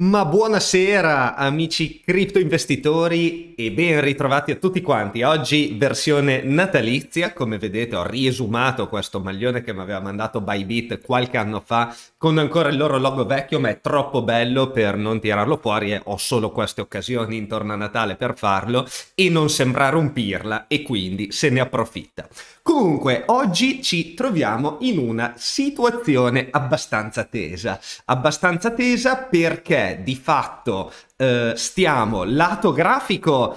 Ma buonasera amici cripto investitori e ben ritrovati a tutti quanti. Oggi versione natalizia, come vedete ho riesumato questo maglione che mi aveva mandato Bybit qualche anno fa con ancora il loro logo vecchio, ma è troppo bello per non tirarlo fuori e ho solo queste occasioni intorno a Natale per farlo e non sembra rompirla e quindi se ne approfitta. Comunque, oggi ci troviamo in una situazione abbastanza tesa, abbastanza tesa perché di fatto eh, stiamo lato grafico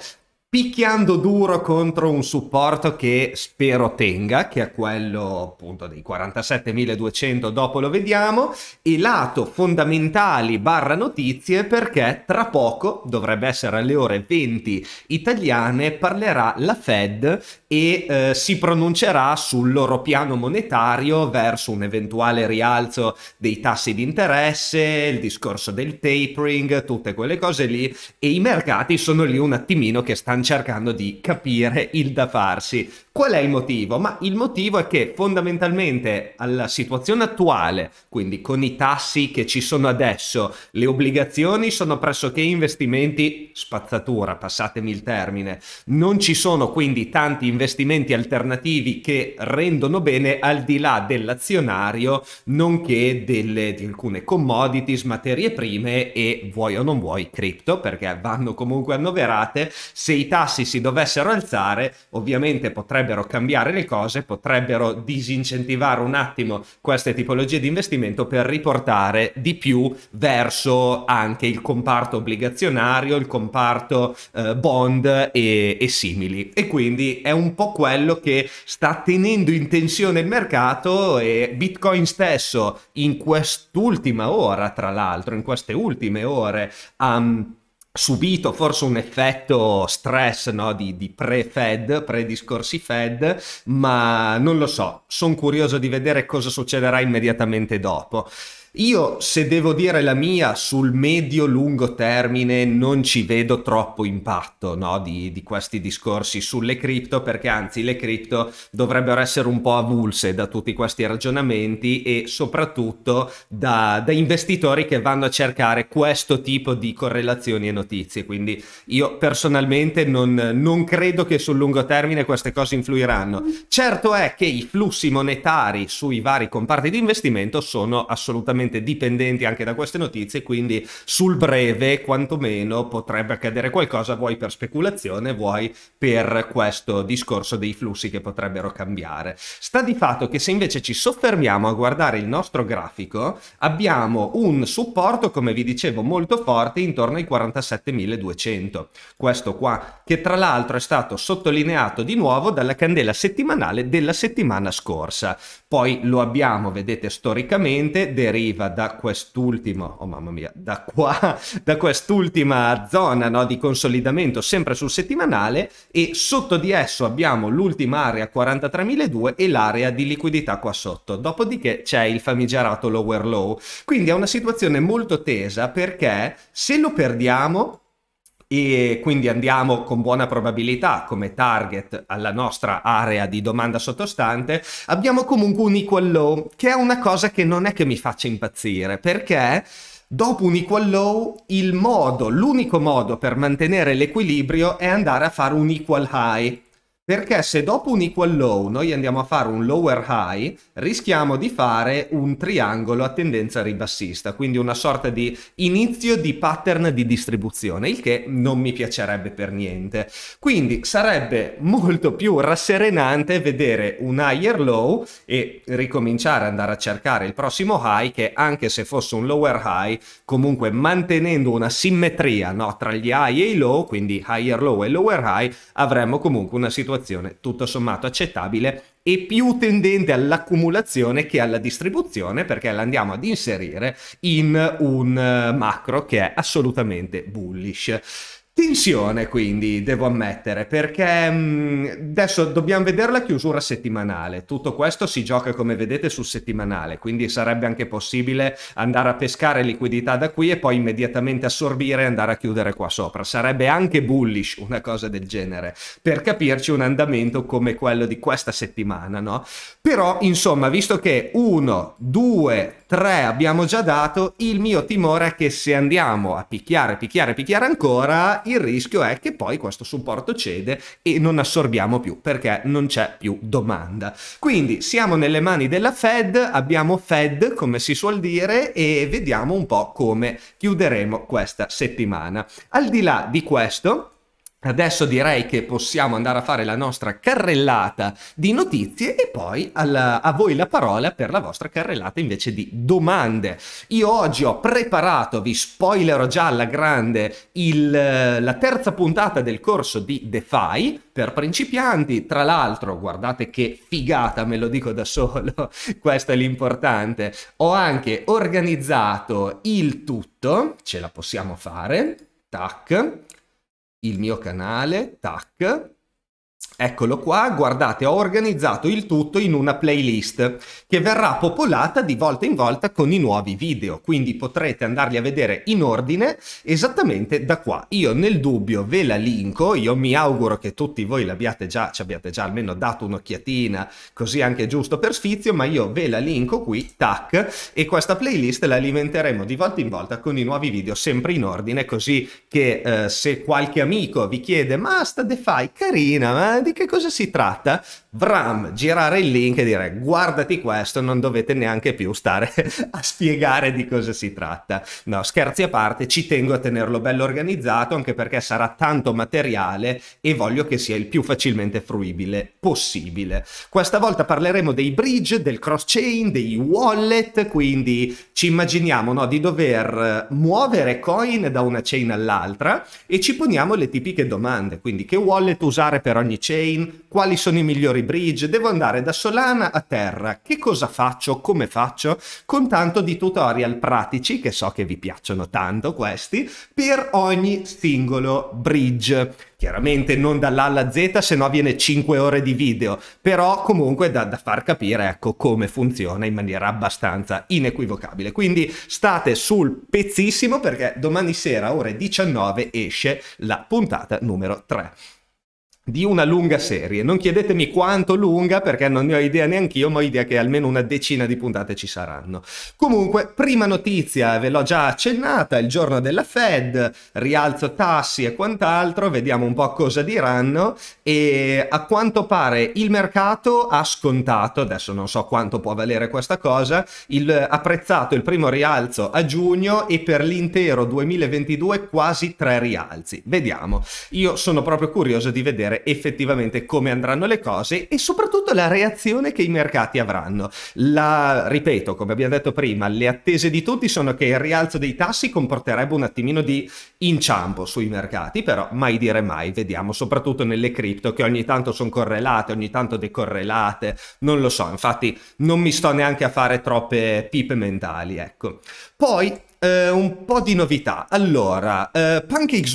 picchiando duro contro un supporto che spero tenga, che è quello appunto dei 47.200, dopo lo vediamo, e lato fondamentali barra notizie perché tra poco, dovrebbe essere alle ore 20 italiane, parlerà la Fed e eh, si pronuncerà sul loro piano monetario verso un eventuale rialzo dei tassi di interesse, il discorso del tapering, tutte quelle cose lì, e i mercati sono lì un attimino che stanno stanno cercando di capire il da farsi Qual è il motivo? Ma il motivo è che fondamentalmente alla situazione attuale, quindi con i tassi che ci sono adesso, le obbligazioni sono pressoché investimenti spazzatura, passatemi il termine. Non ci sono quindi tanti investimenti alternativi che rendono bene al di là dell'azionario, nonché delle, di alcune commodities, materie prime e vuoi o non vuoi cripto, perché vanno comunque annoverate. Se i tassi si dovessero alzare, ovviamente potrebbe potrebbero cambiare le cose, potrebbero disincentivare un attimo queste tipologie di investimento per riportare di più verso anche il comparto obbligazionario, il comparto eh, bond e, e simili. E quindi è un po' quello che sta tenendo in tensione il mercato e Bitcoin stesso in quest'ultima ora, tra l'altro, in queste ultime ore, ha... Um, subito forse un effetto stress no? di, di, pre-Fed, pre-discorsi Fed, ma non lo so, sono curioso di vedere cosa succederà immediatamente dopo. Io, se devo dire la mia, sul medio-lungo termine non ci vedo troppo impatto no, di, di, questi discorsi sulle cripto, perché anzi le cripto dovrebbero essere un po' avulse da tutti questi ragionamenti e soprattutto da, da investitori che vanno a cercare questo tipo di correlazioni e notizie. Quindi io personalmente non, non credo che sul lungo termine queste cose influiranno. Certo è che i flussi monetari sui vari comparti di investimento sono assolutamente totalmente dipendenti anche da queste notizie, quindi sul breve quantomeno potrebbe accadere qualcosa, vuoi per speculazione, vuoi per questo discorso dei flussi che potrebbero cambiare. Sta di fatto che se invece ci soffermiamo a guardare il nostro grafico, abbiamo un supporto, come vi dicevo, molto forte intorno ai 47.200. Questo qua, che tra l'altro è stato sottolineato di nuovo dalla candela settimanale della settimana scorsa. Poi lo abbiamo, vedete, storicamente deriva da quest'ultimo, oh mamma mia, da qua, da quest'ultima zona no, di consolidamento sempre sul settimanale e sotto di esso abbiamo l'ultima area 43.002 e l'area di liquidità qua sotto. Dopodiché c'è il famigerato lower low. Quindi è una situazione molto tesa perché se lo perdiamo e quindi andiamo con buona probabilità come target alla nostra area di domanda sottostante, abbiamo comunque un equal low, che è una cosa che non è che mi faccia impazzire, perché dopo un equal low il modo, l'unico modo per mantenere l'equilibrio è andare a fare un equal high, perché se dopo un equal low noi andiamo a fare un lower high, rischiamo di fare un triangolo a tendenza ribassista, quindi una sorta di inizio di pattern di distribuzione, il che non mi piacerebbe per niente. Quindi sarebbe molto più rasserenante vedere un higher low e ricominciare ad andare a cercare il prossimo high che anche se fosse un lower high, comunque mantenendo una simmetria no, tra gli high e i low, quindi higher low e lower high, avremmo comunque una situazione situazione tutto sommato accettabile e più tendente all'accumulazione che alla distribuzione perché la andiamo ad inserire in un eh, macro che è assolutamente bullish. Tensione quindi, devo ammettere, perché mh, mm, adesso dobbiamo vedere la chiusura settimanale. Tutto questo si gioca, come vedete, sul settimanale, quindi sarebbe anche possibile andare a pescare liquidità da qui e poi immediatamente assorbire e andare a chiudere qua sopra. Sarebbe anche bullish una cosa del genere, per capirci un andamento come quello di questa settimana, no? Però, insomma, visto che 1, 2, 3 abbiamo già dato, il mio timore è che se andiamo a picchiare, picchiare, picchiare ancora il rischio è che poi questo supporto cede e non assorbiamo più perché non c'è più domanda. Quindi siamo nelle mani della Fed, abbiamo Fed come si suol dire e vediamo un po' come chiuderemo questa settimana. Al di là di questo, Adesso direi che possiamo andare a fare la nostra carrellata di notizie e poi alla, a voi la parola per la vostra carrellata invece di domande. Io oggi ho preparato, vi spoilerò già alla grande, il, la terza puntata del corso di DeFi per principianti. Tra l'altro, guardate che figata, me lo dico da solo, questo è l'importante. Ho anche organizzato il tutto, ce la possiamo fare, tac il mio canale, tac, Eccolo qua, guardate, ho organizzato il tutto in una playlist che verrà popolata di volta in volta con i nuovi video, quindi potrete andarli a vedere in ordine esattamente da qua. Io nel dubbio ve la linko, io mi auguro che tutti voi l'abbiate già, ci abbiate già almeno dato un'occhiatina, così anche giusto per sfizio, ma io ve la linko qui, tac, e questa playlist la alimenteremo di volta in volta con i nuovi video, sempre in ordine, così che eh, se qualche amico vi chiede ma sta DeFi carina, ma di che cosa si tratta? Vram girare il link e dire guardati questo, non dovete neanche più stare a spiegare di cosa si tratta. No, scherzi a parte, ci tengo a tenerlo bello organizzato anche perché sarà tanto materiale e voglio che sia il più facilmente fruibile possibile. Questa volta parleremo dei bridge, del cross-chain, dei wallet, quindi ci immaginiamo no, di dover eh, muovere coin da una chain all'altra e ci poniamo le tipiche domande, quindi che wallet usare per ogni chain, quali sono i migliori Salisbury Bridge, devo andare da Solana a terra. Che cosa faccio? Come faccio? Con tanto di tutorial pratici, che so che vi piacciono tanto questi, per ogni singolo bridge chiaramente non dall'A alla Z, se no viene 5 ore di video, però comunque da, da, far capire ecco, come funziona in maniera abbastanza inequivocabile. Quindi state sul pezzissimo perché domani sera ore 19 esce la puntata numero 3 di una lunga serie. Non chiedetemi quanto lunga perché non ne ho idea neanche io, ma ho idea che almeno una decina di puntate ci saranno. Comunque, prima notizia, ve l'ho già accennata, il giorno della Fed, rialzo tassi e quant'altro, vediamo un po' cosa diranno e a quanto pare il mercato ha scontato, adesso non so quanto può valere questa cosa, il, apprezzato il primo rialzo a giugno e per l'intero 2022 quasi tre rialzi. Vediamo. Io sono proprio curioso di vedere vedere effettivamente come andranno le cose e soprattutto la reazione che i mercati avranno. La, ripeto, come abbiamo detto prima, le attese di tutti sono che il rialzo dei tassi comporterebbe un attimino di inciampo sui mercati, però mai dire mai, vediamo soprattutto nelle cripto che ogni tanto sono correlate, ogni tanto decorrelate, non lo so, infatti non mi sto neanche a fare troppe pipe mentali, ecco. Poi eh, un po' di novità. Allora, eh, Pancake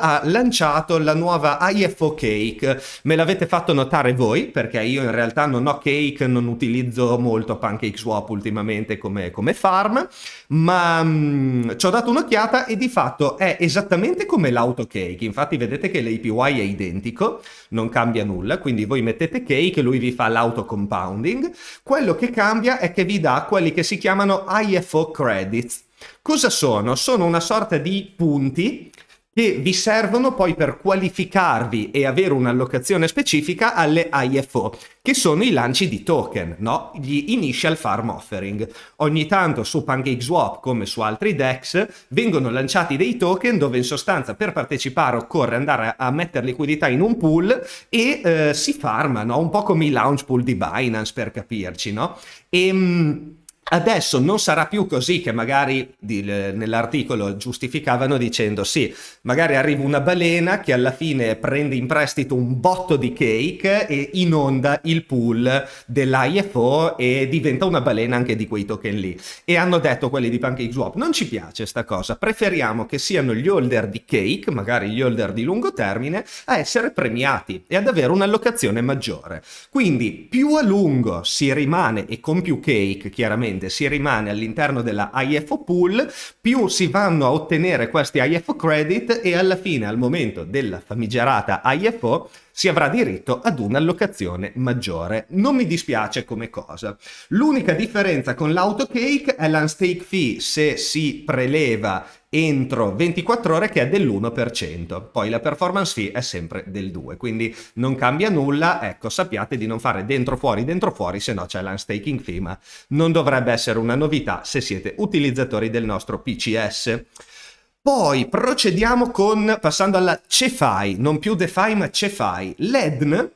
ha lanciato la nuova IFO Cake. Me l'avete fatto notare voi, perché io in realtà non ho cake, non utilizzo molto PancakeSwap ultimamente come, come farm, ma mh, mm, ci ho dato un'occhiata e di fatto è esattamente come l'autocake. Infatti vedete che l'APY è identico, non cambia nulla, quindi voi mettete cake, lui vi fa l'autocompounding. Quello che cambia è che vi dà quelli che si chiamano IFO Credits Cosa sono? Sono una sorta di punti che vi servono poi per qualificarvi e avere un'allocazione specifica alle IFO, che sono i lanci di token, no? gli Initial Farm Offering. Ogni tanto su PancakeSwap, come su altri DEX, vengono lanciati dei token dove in sostanza per partecipare occorre andare a mettere liquidità in un pool e eh, si farmano, un po' come i launch pool di Binance per capirci. No? E, ehm, Adesso non sarà più così che magari nell'articolo giustificavano dicendo sì, magari arriva una balena che alla fine prende in prestito un botto di cake e inonda il pool dell'IFO e diventa una balena anche di quei token lì. E hanno detto quelli di Pancake Swap, non ci piace questa cosa, preferiamo che siano gli holder di cake, magari gli holder di lungo termine, a essere premiati e ad avere un'allocazione maggiore. Quindi più a lungo si rimane e con più cake chiaramente tendenzialmente si rimane all'interno della IFO pool, più si vanno a ottenere questi IFO credit e alla fine, al momento della famigerata IFO, si avrà diritto ad un'allocazione maggiore. Non mi dispiace come cosa. L'unica differenza con l'autocake è l'unstake fee se si preleva entro 24 ore che è dell'1%, poi la performance fee è sempre del 2, quindi non cambia nulla, ecco sappiate di non fare dentro fuori dentro fuori se no c'è l'unstaking fee ma non dovrebbe essere una novità se siete utilizzatori del nostro PCS. Poi procediamo con, passando alla Cefai, non più DeFi ma Cefai, l'EDN,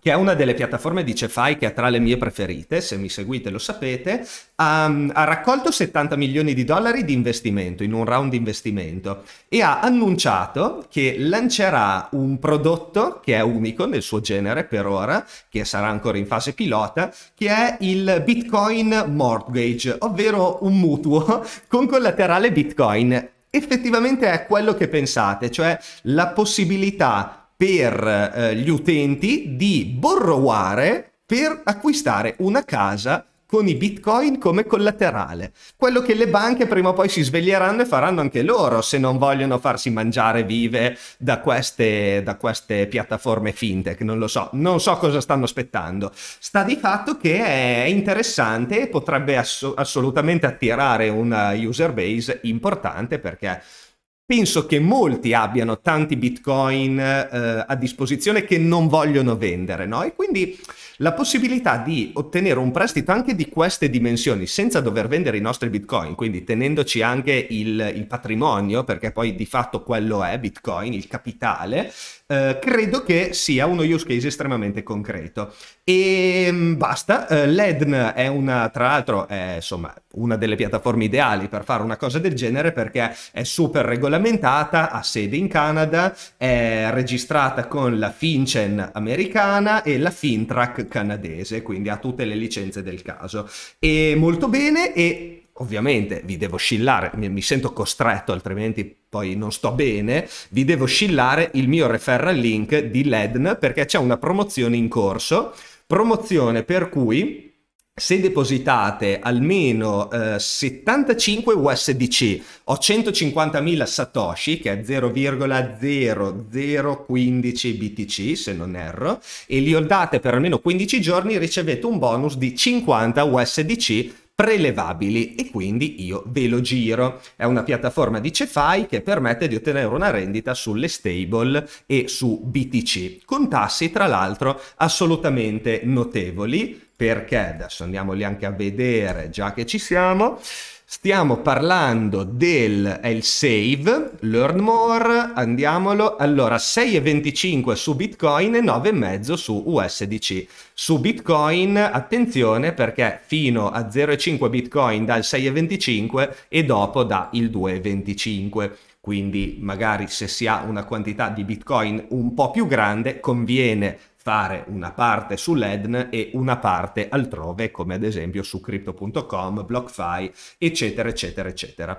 che è una delle piattaforme di Cefai che è tra le mie preferite, se mi seguite lo sapete, ha, ehm, ha raccolto 70 milioni di dollari di investimento, in un round di investimento, e ha annunciato che lancerà un prodotto che è unico nel suo genere per ora, che sarà ancora in fase pilota, che è il Bitcoin Mortgage, ovvero un mutuo con collaterale Bitcoin effettivamente è quello che pensate, cioè la possibilità per eh, gli utenti di borroware per acquistare una casa con i bitcoin come collaterale. Quello che le banche prima o poi si sveglieranno e faranno anche loro se non vogliono farsi mangiare vive da queste, da queste piattaforme fintech, non lo so, non so cosa stanno aspettando. Sta di fatto che è interessante e potrebbe ass- assolutamente attirare una user base importante perché penso che molti abbiano tanti bitcoin eh, a disposizione che non vogliono vendere, no? E quindi la possibilità di ottenere un prestito anche di queste dimensioni senza dover vendere i nostri bitcoin, quindi tenendoci anche il, il patrimonio, perché poi di fatto quello è bitcoin, il capitale, eh, credo che sia uno use case estremamente concreto. E ehm, basta, eh, l'EDN è una, tra l'altro, è, insomma, una delle piattaforme ideali per fare una cosa del genere perché è super regolamentata, ha sede in Canada, è registrata con la FinCEN americana e la FinTrack canadese, quindi ha tutte le licenze del caso. E molto bene e ovviamente vi devo scillare, mi, mi sento costretto altrimenti poi non sto bene, vi devo scillare il mio referral link di Ledn perché c'è una promozione in corso, promozione per cui se depositate almeno eh, 75 USDC o 150.000 Satoshi, che è 0,0015 BTC se non erro, e li ho date per almeno 15 giorni, ricevete un bonus di 50 USDC prelevabili e quindi io ve lo giro. È una piattaforma di CeFi che permette di ottenere una rendita sulle stable e su BTC, con tassi tra l'altro assolutamente notevoli, perché adesso andiamoli anche a vedere già che ci siamo. Stiamo parlando del è il save, learn more, andiamolo. Allora, 6,25 su Bitcoin e 9,5 su USDC. Su Bitcoin, attenzione perché fino a 0,5 Bitcoin dal 6,25 e dopo dà il 2,25. Quindi magari se si ha una quantità di Bitcoin un po' più grande conviene fare una parte sull'Edn e una parte altrove, come ad esempio su crypto.com, BlockFi, eccetera, eccetera, eccetera.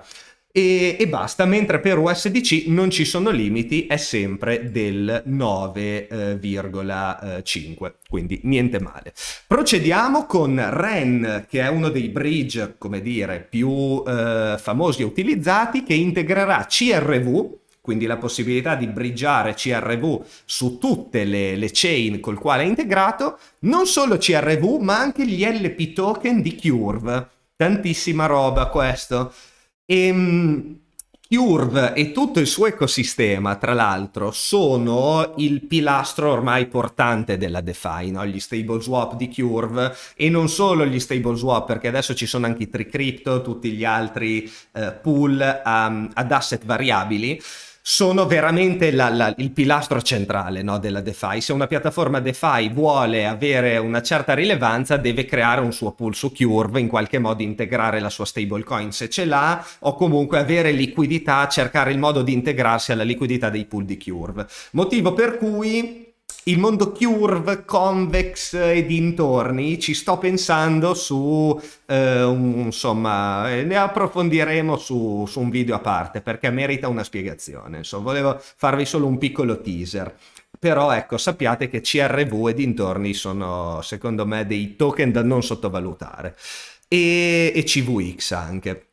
E, e, basta, mentre per USDC non ci sono limiti, è sempre del 9,5, eh, eh quindi niente male. Procediamo con REN, che è uno dei bridge, come dire, più eh, famosi e utilizzati, che integrerà CRV, quindi la possibilità di briggiare CRV su tutte le, le chain col quale è integrato, non solo CRV ma anche gli LP token di Curve, tantissima roba questo. E, ehm, Curve e tutto il suo ecosistema, tra l'altro, sono il pilastro ormai portante della DeFi, no? gli stable swap di Curve e non solo gli stable swap, perché adesso ci sono anche i Tricrypto, tutti gli altri eh, pool um, ad asset variabili sono veramente la, la, il pilastro centrale no, della DeFi. Se una piattaforma DeFi vuole avere una certa rilevanza, deve creare un suo pulso curve, in qualche modo integrare la sua stablecoin se ce l'ha, o comunque avere liquidità, cercare il modo di integrarsi alla liquidità dei pool di curve. Motivo per cui il mondo curve, convex e dintorni, ci sto pensando su, eh, un, insomma, eh, ne approfondiremo su, su, un video a parte perché merita una spiegazione. Insomma, volevo farvi solo un piccolo teaser. Però ecco, sappiate che CRV e dintorni sono secondo me dei token da non sottovalutare e, e CVX anche.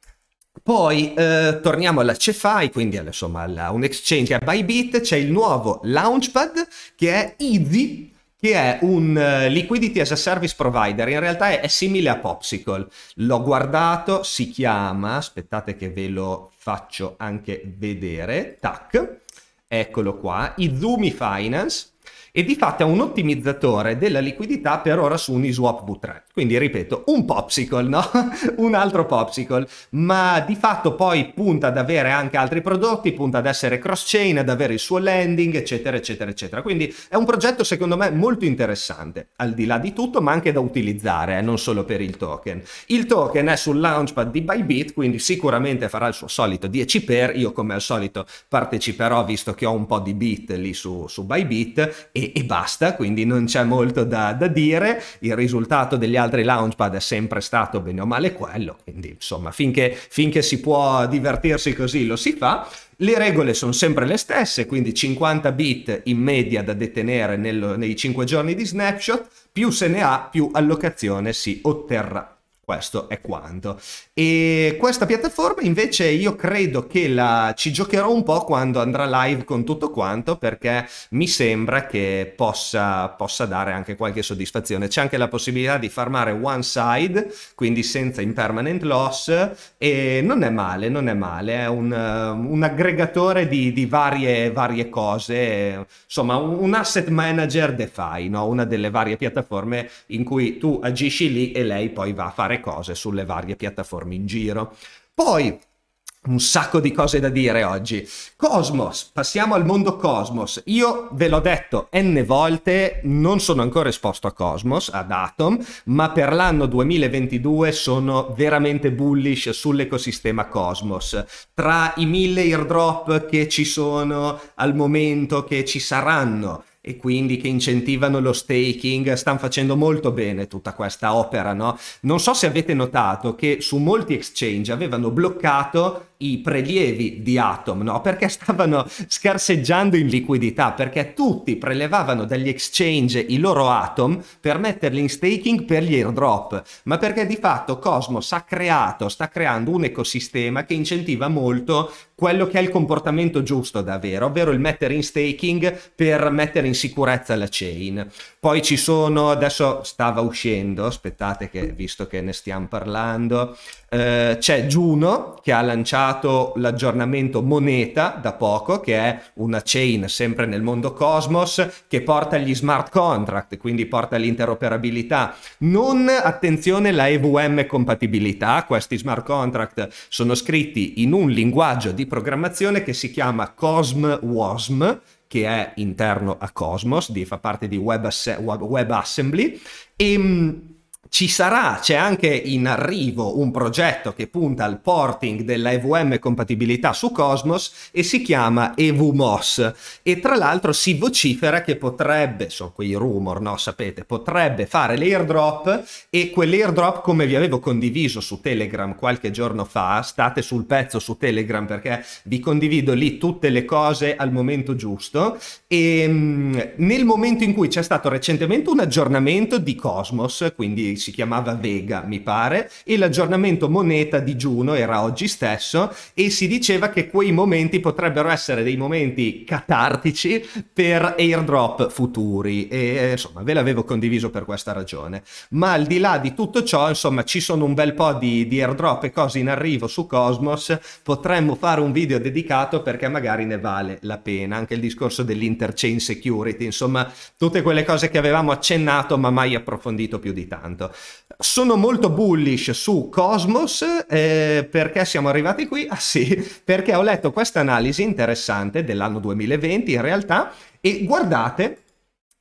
Poi eh, torniamo alla CeFi, quindi alla, insomma alla, un exchange a Bybit, c'è il nuovo Launchpad che è Easy, che è un uh, liquidity as a service provider, in realtà è, è simile a Popsicle. L'ho guardato, si chiama, aspettate che ve lo faccio anche vedere, tac, eccolo qua, Izumi Finance e di fatto è un ottimizzatore della liquidità per ora su Uniswap V3. Quindi ripeto, un popsicle, no? un altro popsicle, ma di fatto poi punta ad avere anche altri prodotti, punta ad essere cross-chain, ad avere il suo lending, eccetera, eccetera, eccetera. Quindi è un progetto secondo me molto interessante, al di là di tutto, ma anche da utilizzare, eh, non solo per il token. Il token è sul launchpad di Bybit, quindi sicuramente farà il suo solito 10 per, io come al solito parteciperò visto che ho un po' di bit lì su, su Bybit e e, basta, quindi non c'è molto da, da, dire. Il risultato degli altri launchpad è sempre stato bene o male quello, quindi insomma finché, finché si può divertirsi così lo si fa. Le regole sono sempre le stesse, quindi 50 bit in media da detenere nello, nei 5 giorni di snapshot, più se ne ha più allocazione si otterrà questo è quanto. E questa piattaforma invece io credo che la, ci giocherò un po' quando andrà live con tutto quanto perché mi sembra che possa, possa dare anche qualche soddisfazione. C'è anche la possibilità di farmare one side, quindi senza impermanent loss e non è male, non è male, è un, un aggregatore di, di varie, varie, cose, insomma un, asset manager DeFi, no? una delle varie piattaforme in cui tu agisci lì e lei poi va a fare fare cose sulle varie piattaforme in giro. Poi un sacco di cose da dire oggi. Cosmos, passiamo al mondo Cosmos. Io ve l'ho detto n volte, non sono ancora esposto a Cosmos, ad Atom, ma per l'anno 2022 sono veramente bullish sull'ecosistema Cosmos. Tra i mille airdrop che ci sono al momento, che ci saranno, e quindi che incentivano lo staking, stanno facendo molto bene tutta questa opera, no? Non so se avete notato che su molti exchange avevano bloccato i prelievi di Atom, no? Perché stavano scarseggiando in liquidità, perché tutti prelevavano dagli exchange i loro Atom per metterli in staking per gli airdrop, ma perché di fatto Cosmos ha creato, sta creando un ecosistema che incentiva molto quello che è il comportamento giusto da avere, ovvero il mettere in staking per mettere in sicurezza la chain. Poi ci sono, adesso stava uscendo, aspettate che, visto che ne stiamo parlando, eh, c'è Juno che ha lanciato l'aggiornamento Moneta da poco, che è una chain sempre nel mondo Cosmos, che porta gli smart contract, quindi porta l'interoperabilità. Non, attenzione, la EVM compatibilità, questi smart contract sono scritti in un linguaggio di programmazione che si chiama CosmWasm, che è interno a Cosmos, di, fa parte di WebAssembly Web e ci sarà, c'è anche in arrivo un progetto che punta al porting della EVM compatibilità su Cosmos e si chiama EVMOS e tra l'altro si vocifera che potrebbe, sono quei rumor, no, sapete, potrebbe fare l'airdrop e quell'airdrop come vi avevo condiviso su Telegram qualche giorno fa, state sul pezzo su Telegram perché vi condivido lì tutte le cose al momento giusto e ehm, nel momento in cui c'è stato recentemente un aggiornamento di Cosmos, quindi si chiamava Vega, mi pare, e l'aggiornamento moneta di Juno era oggi stesso e si diceva che quei momenti potrebbero essere dei momenti catartici per airdrop futuri e eh, insomma ve l'avevo condiviso per questa ragione. Ma al di là di tutto ciò, insomma, ci sono un bel po' di, di airdrop e cose in arrivo su Cosmos, potremmo fare un video dedicato perché magari ne vale la pena, anche il discorso dell'interchain security, insomma, tutte quelle cose che avevamo accennato ma mai approfondito più di tanto esatto. Sono molto bullish su Cosmos eh, perché siamo arrivati qui? Ah sì, perché ho letto questa analisi interessante dell'anno 2020 in realtà e guardate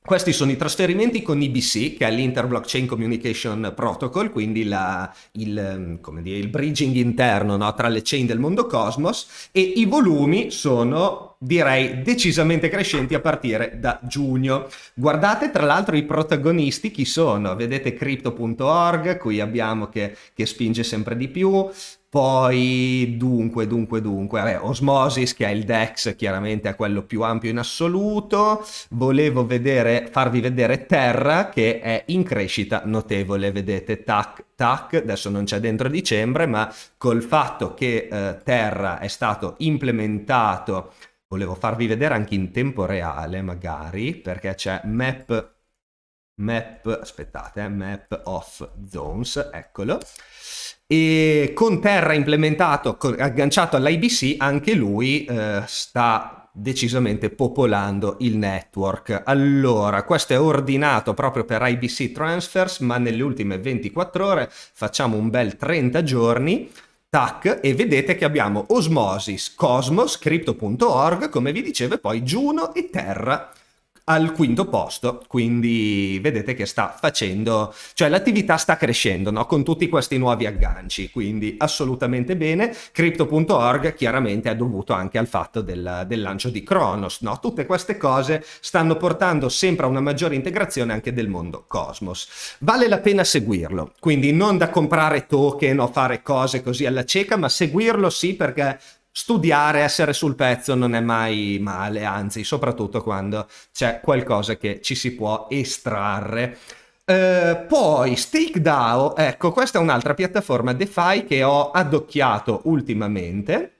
questi sono i trasferimenti con IBC, che è l'Inter-Blockchain Communication Protocol, quindi la, il, mm, dire, il, bridging interno no? tra le chain del mondo Cosmos, e i volumi sono direi decisamente crescenti a partire da giugno. Guardate tra l'altro i protagonisti chi sono, vedete crypto.org, qui abbiamo che, che spinge sempre di più, poi dunque, dunque, dunque, vabbè, Osmosis che è il DEX chiaramente è quello più ampio in assoluto, volevo vedere, farvi vedere Terra che è in crescita notevole, vedete, tac, tac, adesso non c'è dentro dicembre, ma col fatto che eh, Terra è stato implementato volevo farvi vedere anche in tempo reale magari perché c'è map map aspettate eh, map of zones eccolo e con Terra implementato agganciato all'IBC anche lui eh, sta decisamente popolando il network allora questo è ordinato proprio per IBC transfers ma nelle ultime 24 ore facciamo un bel 30 giorni tac, e vedete che abbiamo Osmosis, Cosmos, Crypto.org, come vi dicevo, e poi Juno e Terra al quinto posto, quindi vedete che sta facendo, cioè l'attività sta crescendo no? con tutti questi nuovi agganci, quindi assolutamente bene. Crypto.org chiaramente è dovuto anche al fatto del, del lancio di Kronos, no? tutte queste cose stanno portando sempre a una maggiore integrazione anche del mondo Cosmos. Vale la pena seguirlo, quindi non da comprare token o fare cose così alla cieca, ma seguirlo sì perché studiare, essere sul pezzo non è mai male, anzi, soprattutto quando c'è qualcosa che ci si può estrarre. Eh, poi StakeDAO, ecco, questa è un'altra piattaforma DeFi che ho adocchiato ultimamente,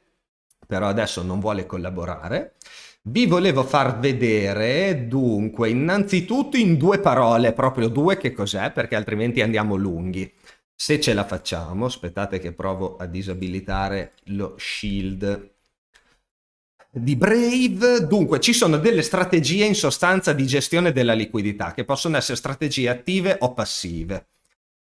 però adesso non vuole collaborare. Vi volevo far vedere, dunque, innanzitutto in due parole, proprio due, che cos'è, perché altrimenti andiamo lunghi. Se ce la facciamo, aspettate che provo a disabilitare lo shield di Brave. Dunque, ci sono delle strategie in sostanza di gestione della liquidità che possono essere strategie attive o passive.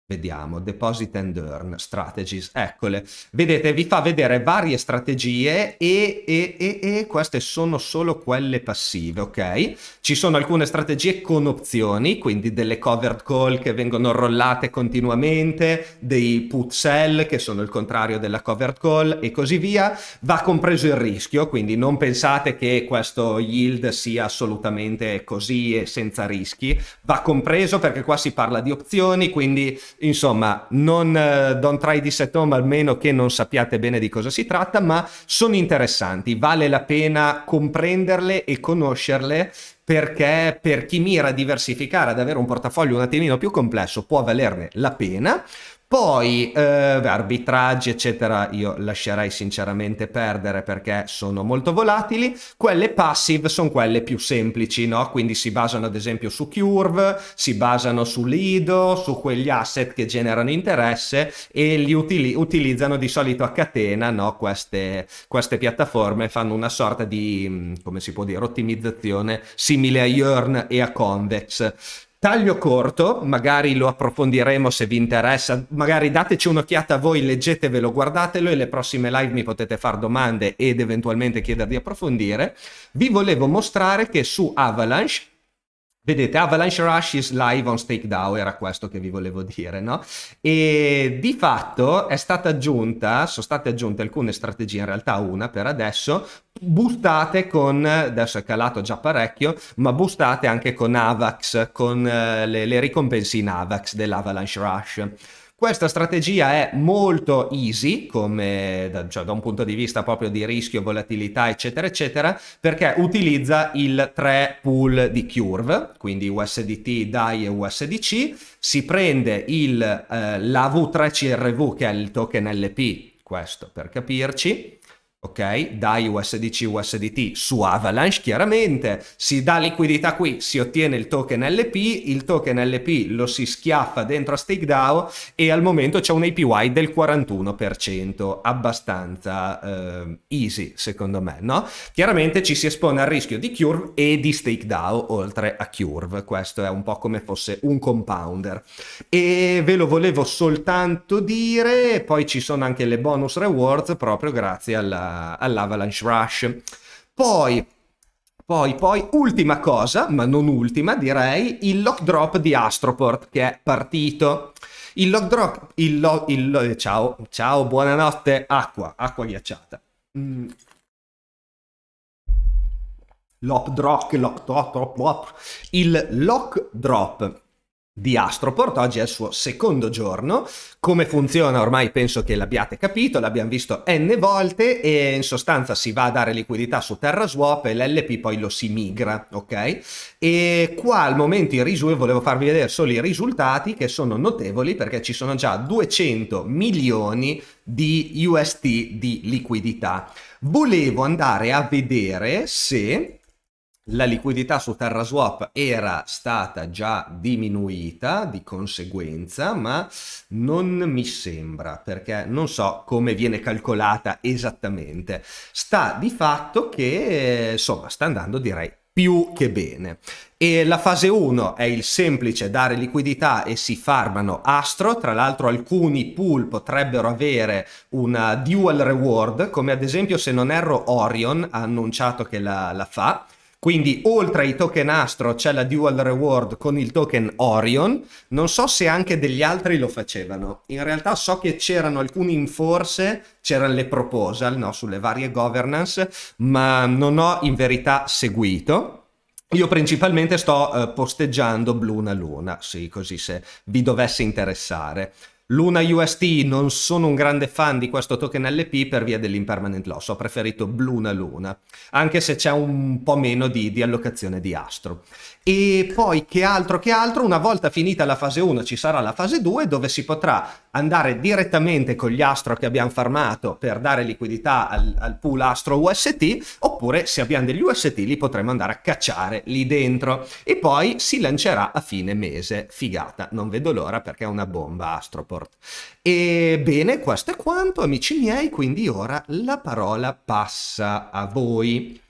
Vediamo, deposit and earn, strategies, eccole. Vedete, vi fa vedere varie strategie e, e, e, e, queste sono solo quelle passive, ok? Ci sono alcune strategie con opzioni, quindi delle covered call che vengono rollate continuamente, dei put sell che sono il contrario della covered call e così via. Va compreso il rischio, quindi non pensate che questo yield sia assolutamente così e senza rischi. Va compreso perché qua si parla di opzioni, quindi Insomma, non uh, don't try this at home almeno che non sappiate bene di cosa si tratta, ma sono interessanti, vale la pena comprenderle e conoscerle perché per chi mira a diversificare, ad avere un portafoglio un attimino più complesso, può valerne la pena. Poi eh, arbitraggi, eccetera, io lascerei sinceramente perdere perché sono molto volatili. Quelle passive sono quelle più semplici, no? Quindi si basano ad esempio su Curve, si basano su Lido, su quegli asset che generano interesse e li utili utilizzano di solito a catena, no? Queste, queste piattaforme fanno una sorta di, mm, come si può dire, ottimizzazione simile a Yearn e a Convex Taglio corto, magari lo approfondiremo se vi interessa, magari dateci un'occhiata voi, leggetevelo, guardatelo e le prossime live mi potete fare domande ed eventualmente chiedervi di approfondire. Vi volevo mostrare che su Avalanche Vedete, Avalanche Rush is live on StakeDAO, era questo che vi volevo dire, no? E di fatto è stata aggiunta, sono state aggiunte alcune strategie, in realtà una per adesso, bustate con, adesso è calato già parecchio, ma bustate anche con AVAX, con eh, le, le ricompense in AVAX dell'Avalanche Rush. Questa strategia è molto easy, come, da, cioè, da, un punto di vista proprio di rischio, volatilità, eccetera, eccetera, perché utilizza il 3 pool di curve, quindi USDT, DAI e USDC, si prende il, eh, l'AV3CRV che è il token LP, questo per capirci, ok? Dai USDC, USDT su Avalanche, chiaramente si dà liquidità qui, si ottiene il token LP, il token LP lo si schiaffa dentro a StakeDAO e al momento c'è un APY del 41%, abbastanza eh, easy secondo me, no? Chiaramente ci si espone al rischio di Curve e di StakeDAO oltre a Curve, questo è un po' come fosse un compounder. E ve lo volevo soltanto dire, poi ci sono anche le bonus rewards proprio grazie alla all'Avalanche Rush. Poi, poi, poi, ultima cosa, ma non ultima direi, il lock drop di Astroport che è partito. Il lock drop, il, lo, il lo, eh, ciao, ciao, buonanotte, acqua, acqua ghiacciata. Mm. Lock drop, lock drop, drop. Il lock drop di Astroport, oggi è il suo secondo giorno, come funziona ormai penso che l'abbiate capito, l'abbiamo visto n volte e in sostanza si va a dare liquidità su Terra Swap e l'LP poi lo si migra, ok? E qua al momento in risultati, volevo farvi vedere solo i risultati che sono notevoli perché ci sono già 200 milioni di UST di liquidità. Volevo andare a vedere se la liquidità su Terra Swap era stata già diminuita di conseguenza, ma non mi sembra perché non so come viene calcolata esattamente. Sta di fatto che eh, insomma sta andando direi più che bene. E la fase 1 è il semplice dare liquidità e si farmano astro, tra l'altro alcuni pool potrebbero avere una dual reward, come ad esempio se non erro Orion ha annunciato che la, la fa, quindi oltre ai token Astro c'è la Dual Reward con il token Orion. Non so se anche degli altri lo facevano. In realtà so che c'erano alcuni in forse, c'erano le proposal no, sulle varie governance, ma non ho in verità seguito. Io principalmente sto eh, posteggiando Bluna Luna, sì, così se vi dovesse interessare. Luna UST non sono un grande fan di questo token LP per via dell'impermanent loss, ho preferito Bluna Luna, anche se c'è un po' meno di, di allocazione di astro. E poi che altro che altro, una volta finita la fase 1 ci sarà la fase 2 dove si potrà andare direttamente con gli astro che abbiamo farmato per dare liquidità al, al pool astro UST oppure se abbiamo degli UST li potremo andare a cacciare lì dentro e poi si lancerà a fine mese. Figata, non vedo l'ora perché è una bomba Astroport. Ebbene, questo è quanto amici miei, quindi ora la parola passa a voi.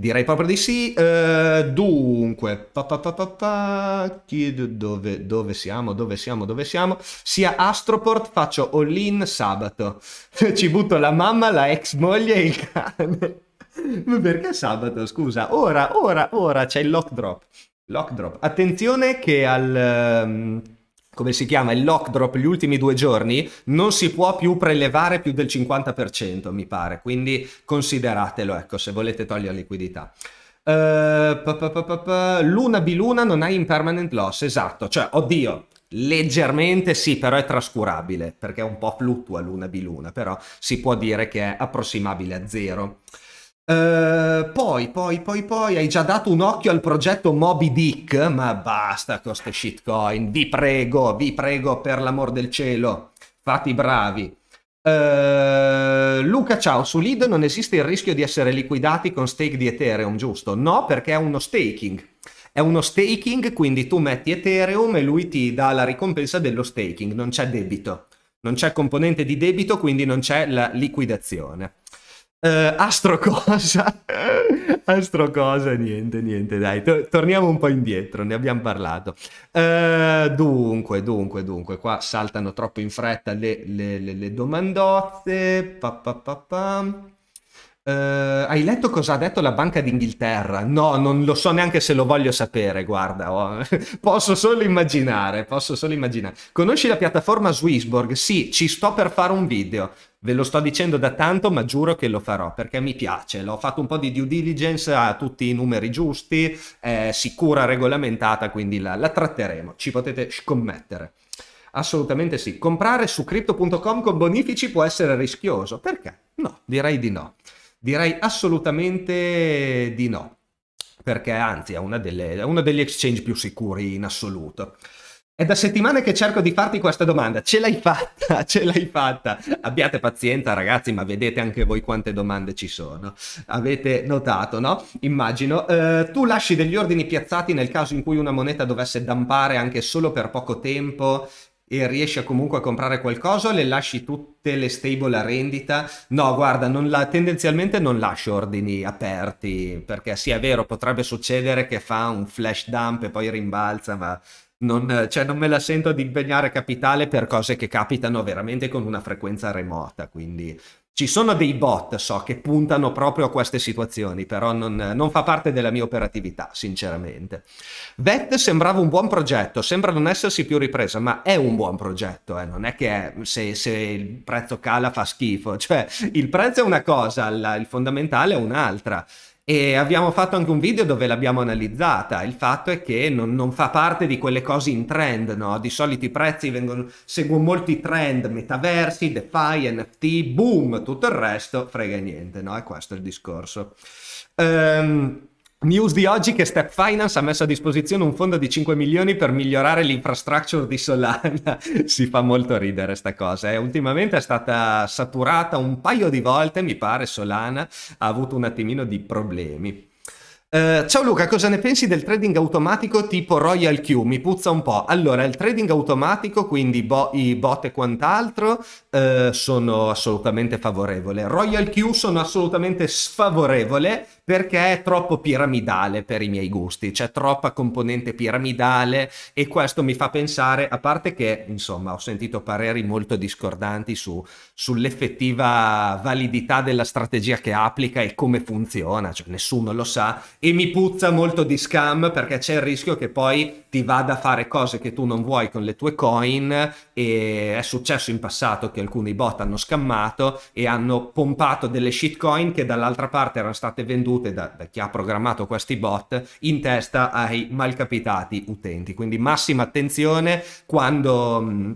Direi proprio di sì. Uh, dunque, ta ta ta ta, dove, dove, siamo? Dove siamo? Dove siamo? Sia Astroport, faccio all-in sabato. Ci butto la mamma, la ex moglie e il cane. Ma perché sabato? Scusa, ora, ora, ora c'è il lock drop. Lock drop. Attenzione che al... Um come si chiama, il lock drop gli ultimi due giorni, non si può più prelevare più del 50%, mi pare. Quindi consideratelo, ecco, se volete togliere liquidità. Uh, pa, pa, pa, luna biluna non hai in permanent loss, esatto. Cioè, oddio, leggermente sì, però è trascurabile, perché è un po' fluttua luna biluna, però si può dire che è approssimabile a zero. Eh, poi, poi, poi, poi, hai già dato un occhio al progetto Moby Dick? Ma basta con queste shitcoin, vi prego, vi prego per l'amor del cielo, fate i bravi. Uh, Luca, ciao, su Lead non esiste il rischio di essere liquidati con stake di Ethereum, giusto? No, perché è uno staking. È uno staking, quindi tu metti Ethereum e lui ti dà la ricompensa dello staking, non c'è debito. Non c'è componente di debito, quindi non c'è la liquidazione. Uh, astro cosa? astro cosa? Niente, niente, dai. T torniamo un po' indietro, ne abbiamo parlato. Uh, dunque, dunque, dunque, qua saltano troppo in fretta le, le, le, le domandozze. Pa, pa, pa, pa. Uh, hai letto cosa ha detto la Banca d'Inghilterra? No, non lo so neanche se lo voglio sapere, guarda, oh. posso solo immaginare, posso solo immaginare. Conosci la piattaforma Swissborg? Sì, ci sto per fare un video. Ve lo sto dicendo da tanto, ma giuro che lo farò perché mi piace. L'ho fatto un po' di due diligence, ha tutti i numeri giusti, è sicura, regolamentata, quindi la, la tratteremo. Ci potete scommettere. Assolutamente sì. Comprare su crypto.com con bonifici può essere rischioso. Perché? No, direi di no. Direi assolutamente di no. Perché anzi è, delle, è uno degli exchange più sicuri in assoluto. È da settimane che cerco di farti questa domanda. Ce l'hai fatta, ce l'hai fatta. Abbiate pazienza, ragazzi, ma vedete anche voi quante domande ci sono. Avete notato, no? Immagino. Eh, tu lasci degli ordini piazzati nel caso in cui una moneta dovesse dampare anche solo per poco tempo e riesci comunque a comprare qualcosa o le lasci tutte le stable a rendita? No, guarda, non la, tendenzialmente non lascio ordini aperti perché sì, è vero, potrebbe succedere che fa un flash dump e poi rimbalza, ma non, eh, cioè non me la sento di impegnare capitale per cose che capitano veramente con una frequenza remota, quindi ci sono dei bot, so, che puntano proprio a queste situazioni, però non, eh, non, fa parte della mia operatività, sinceramente. VET sembrava un buon progetto, sembra non essersi più ripresa, ma è un buon progetto, eh. non è che è, se, se, il prezzo cala fa schifo, cioè il prezzo è una cosa, la, il fondamentale è un'altra. E abbiamo fatto anche un video dove l'abbiamo analizzata. Il fatto è che non, non fa parte di quelle cose in trend, no? Di solito i prezzi vengono, seguono molti trend, metaversi, DeFi, NFT, boom, tutto il resto frega niente, no? E questo è il discorso. Ehm. Um, News di oggi che Step Finance ha messo a disposizione un fondo di 5 milioni per migliorare l'infrastructure di Solana. si fa molto ridere sta cosa. Eh. Ultimamente è stata saturata un paio di volte, mi pare, Solana ha avuto un attimino di problemi. Uh, ciao Luca, cosa ne pensi del trading automatico tipo Royal Q? Mi puzza un po'. Allora, il trading automatico, quindi bo- i bot e quant'altro, uh, sono assolutamente favorevole. Royal Q sono assolutamente sfavorevole perché è troppo piramidale per i miei gusti, c'è troppa componente piramidale e questo mi fa pensare, a parte che insomma ho sentito pareri molto discordanti su, sull'effettiva validità della strategia che applica e come funziona, cioè nessuno lo sa e mi puzza molto di scam perché c'è il rischio che poi ti vada a fare cose che tu non vuoi con le tue coin e è successo in passato che alcuni bot hanno scammato e hanno pompato delle shitcoin che dall'altra parte erano state vendute da, da chi ha programmato questi bot in testa ai malcapitati utenti. Quindi massima attenzione quando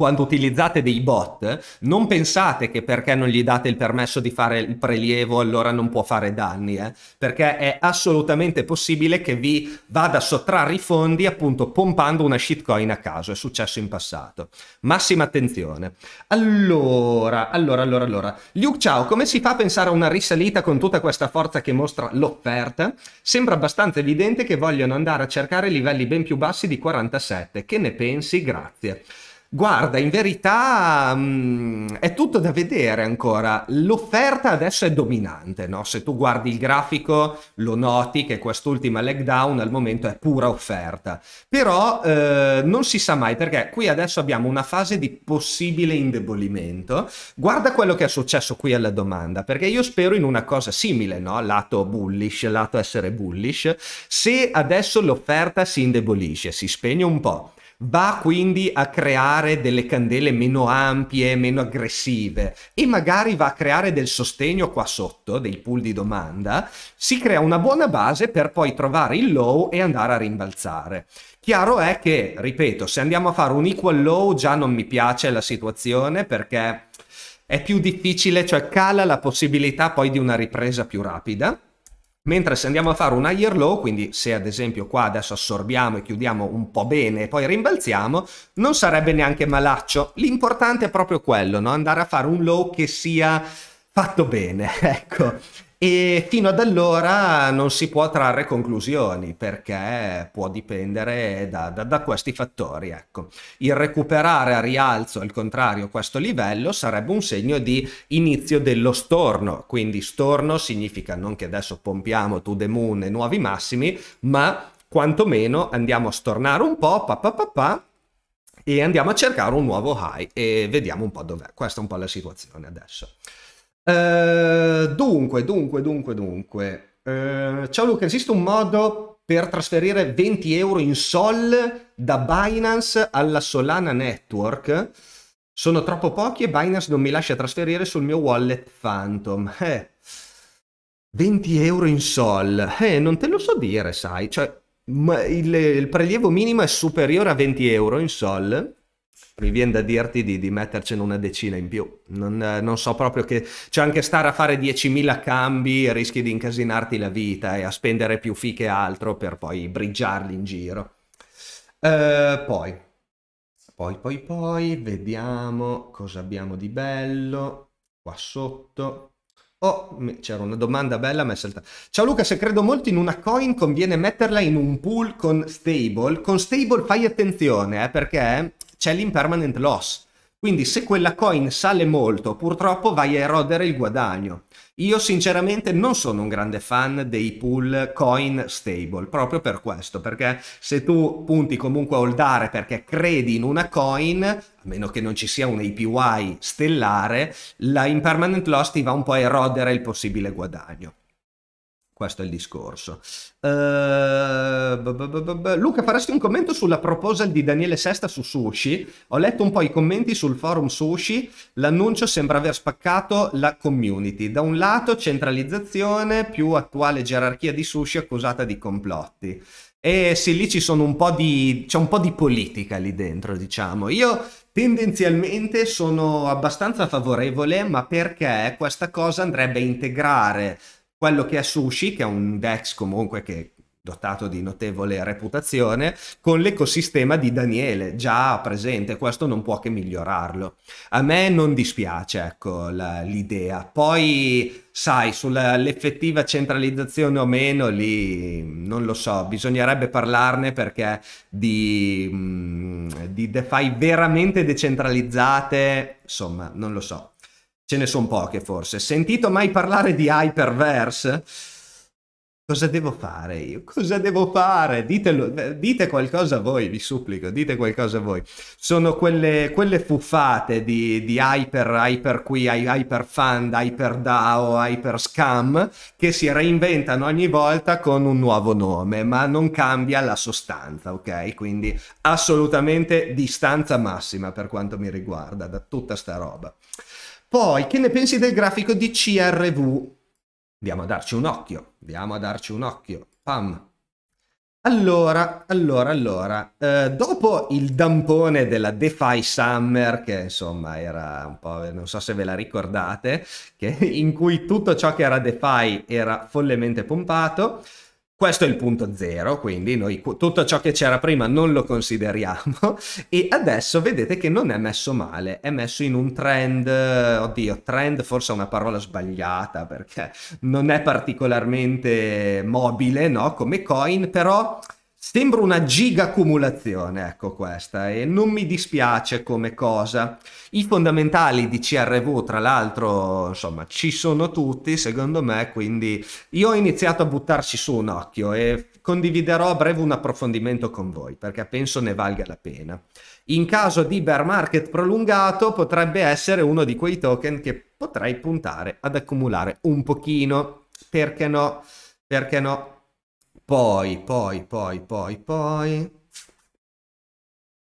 quando utilizzate dei bot, non pensate che perché non gli date il permesso di fare il prelievo allora non può fare danni, eh? perché è assolutamente possibile che vi vada a sottrarre i fondi appunto pompando una shitcoin a caso, è successo in passato. Massima attenzione. Allora, allora, allora, allora. Luke, ciao, come si fa a pensare a una risalita con tutta questa forza che mostra l'offerta? Sembra abbastanza evidente che vogliono andare a cercare livelli ben più bassi di 47. Che ne pensi? Grazie. Guarda, in verità mh, mm, è tutto da vedere ancora. L'offerta adesso è dominante, no? Se tu guardi il grafico lo noti che quest'ultima leg down al momento è pura offerta. Però eh, non si sa mai perché qui adesso abbiamo una fase di possibile indebolimento. Guarda quello che è successo qui alla domanda, perché io spero in una cosa simile, no? Lato bullish, lato essere bullish. Se adesso l'offerta si indebolisce, si spegne un po' va quindi a creare delle candele meno ampie, meno aggressive e magari va a creare del sostegno qua sotto, dei pool di domanda, si crea una buona base per poi trovare il low e andare a rimbalzare. Chiaro è che, ripeto, se andiamo a fare un equal low già non mi piace la situazione perché è più difficile, cioè cala la possibilità poi di una ripresa più rapida Mentre se andiamo a fare un higher low, quindi se ad esempio qua adesso assorbiamo e chiudiamo un po' bene e poi rimbalziamo, non sarebbe neanche malaccio. L'importante è proprio quello, no? andare a fare un low che sia fatto bene, ecco. E fino ad allora non si può trarre conclusioni perché può dipendere da, da, da questi fattori. Ecco. Il recuperare a rialzo, al contrario, questo livello sarebbe un segno di inizio dello storno. Quindi storno significa non che adesso pompiamo to the moon e nuovi massimi, ma quantomeno andiamo a stornare un po', pa, pa, pa, pa e andiamo a cercare un nuovo high e vediamo un po' dov'è. Questa è un po' la situazione adesso. Eh, dunque, dunque, dunque, dunque. Uh, ciao Luca, esiste un modo per trasferire 20 euro in sol da Binance alla Solana Network? Sono troppo pochi e Binance non mi lascia trasferire sul mio wallet Phantom. Eh. 20 euro in sol. Eh, non te lo so dire, sai. Cioè, il, il prelievo minimo è superiore a 20 euro in sol mi viene da dirti di, di mettercene una decina in più. Non, eh, non so proprio che... Cioè anche stare a fare 10.000 cambi rischi di incasinarti la vita e a spendere più fi che altro per poi briggiarli in giro. Eh, poi, poi, poi, poi, vediamo cosa abbiamo di bello qua sotto. Oh, c'era una domanda bella, ma è saltata. Ciao Luca, se credo molto in una coin conviene metterla in un pool con stable. Con stable fai attenzione, eh, perché c'è l'impermanent loss. Quindi se quella coin sale molto, purtroppo vai a erodere il guadagno. Io sinceramente non sono un grande fan dei pool coin stable, proprio per questo, perché se tu punti comunque a holdare perché credi in una coin, a meno che non ci sia un APY stellare, la impermanent loss ti va un po' a erodere il possibile guadagno. Questo è il discorso. Uh, b- b- b- Luca, faresti un commento sulla proposal di Daniele Sesta su Sushi? Ho letto un po' i commenti sul forum Sushi. L'annuncio sembra aver spaccato la community. Da un lato centralizzazione, più attuale gerarchia di Sushi accusata di complotti. E sì, lì ci sono un po' di, c'è un po' di politica lì dentro, diciamo. Io tendenzialmente sono abbastanza favorevole, ma perché questa cosa andrebbe a integrare quello che è Sushi, che è un DEX comunque che dotato di notevole reputazione, con l'ecosistema di Daniele già presente, questo non può che migliorarlo. A me non dispiace, ecco, la, l'idea. Poi, sai, sull'effettiva centralizzazione o meno, lì non lo so, bisognerebbe parlarne perché di, mm, di DeFi veramente decentralizzate, insomma, non lo so. Ce ne sono poche forse. Sentito mai parlare di Hyperverse? Cosa devo fare io? Cosa devo fare? Ditelo, eh, dite qualcosa voi, vi supplico, dite qualcosa voi. Sono quelle, quelle fuffate di, di, hyper, hyper qui, hyper fund, hyper DAO, hyper scam che si reinventano ogni volta con un nuovo nome, ma non cambia la sostanza, ok? Quindi assolutamente distanza massima per quanto mi riguarda da tutta sta roba. Poi, che ne pensi del grafico di CRV? Andiamo a darci un occhio, andiamo a darci un occhio. Pam. Allora, allora, allora, eh, dopo il dampone della DeFi Summer, che insomma era un po', non so se ve la ricordate, che, in cui tutto ciò che era DeFi era follemente pompato, questo è il punto zero, quindi noi tutto ciò che c'era prima non lo consideriamo e adesso vedete che non è messo male, è messo in un trend, eh, oddio, trend forse è una parola sbagliata perché non è particolarmente mobile, no, come coin, però Sembra una giga accumulazione, ecco questa, e non mi dispiace come cosa. I fondamentali di CRV, tra l'altro, insomma, ci sono tutti, secondo me, quindi io ho iniziato a buttarci su un occhio e condividerò a breve un approfondimento con voi, perché penso ne valga la pena. In caso di bear market prolungato, potrebbe essere uno di quei token che potrei puntare ad accumulare un pochino. Perché no? Perché no? Poi, poi, poi, poi, poi...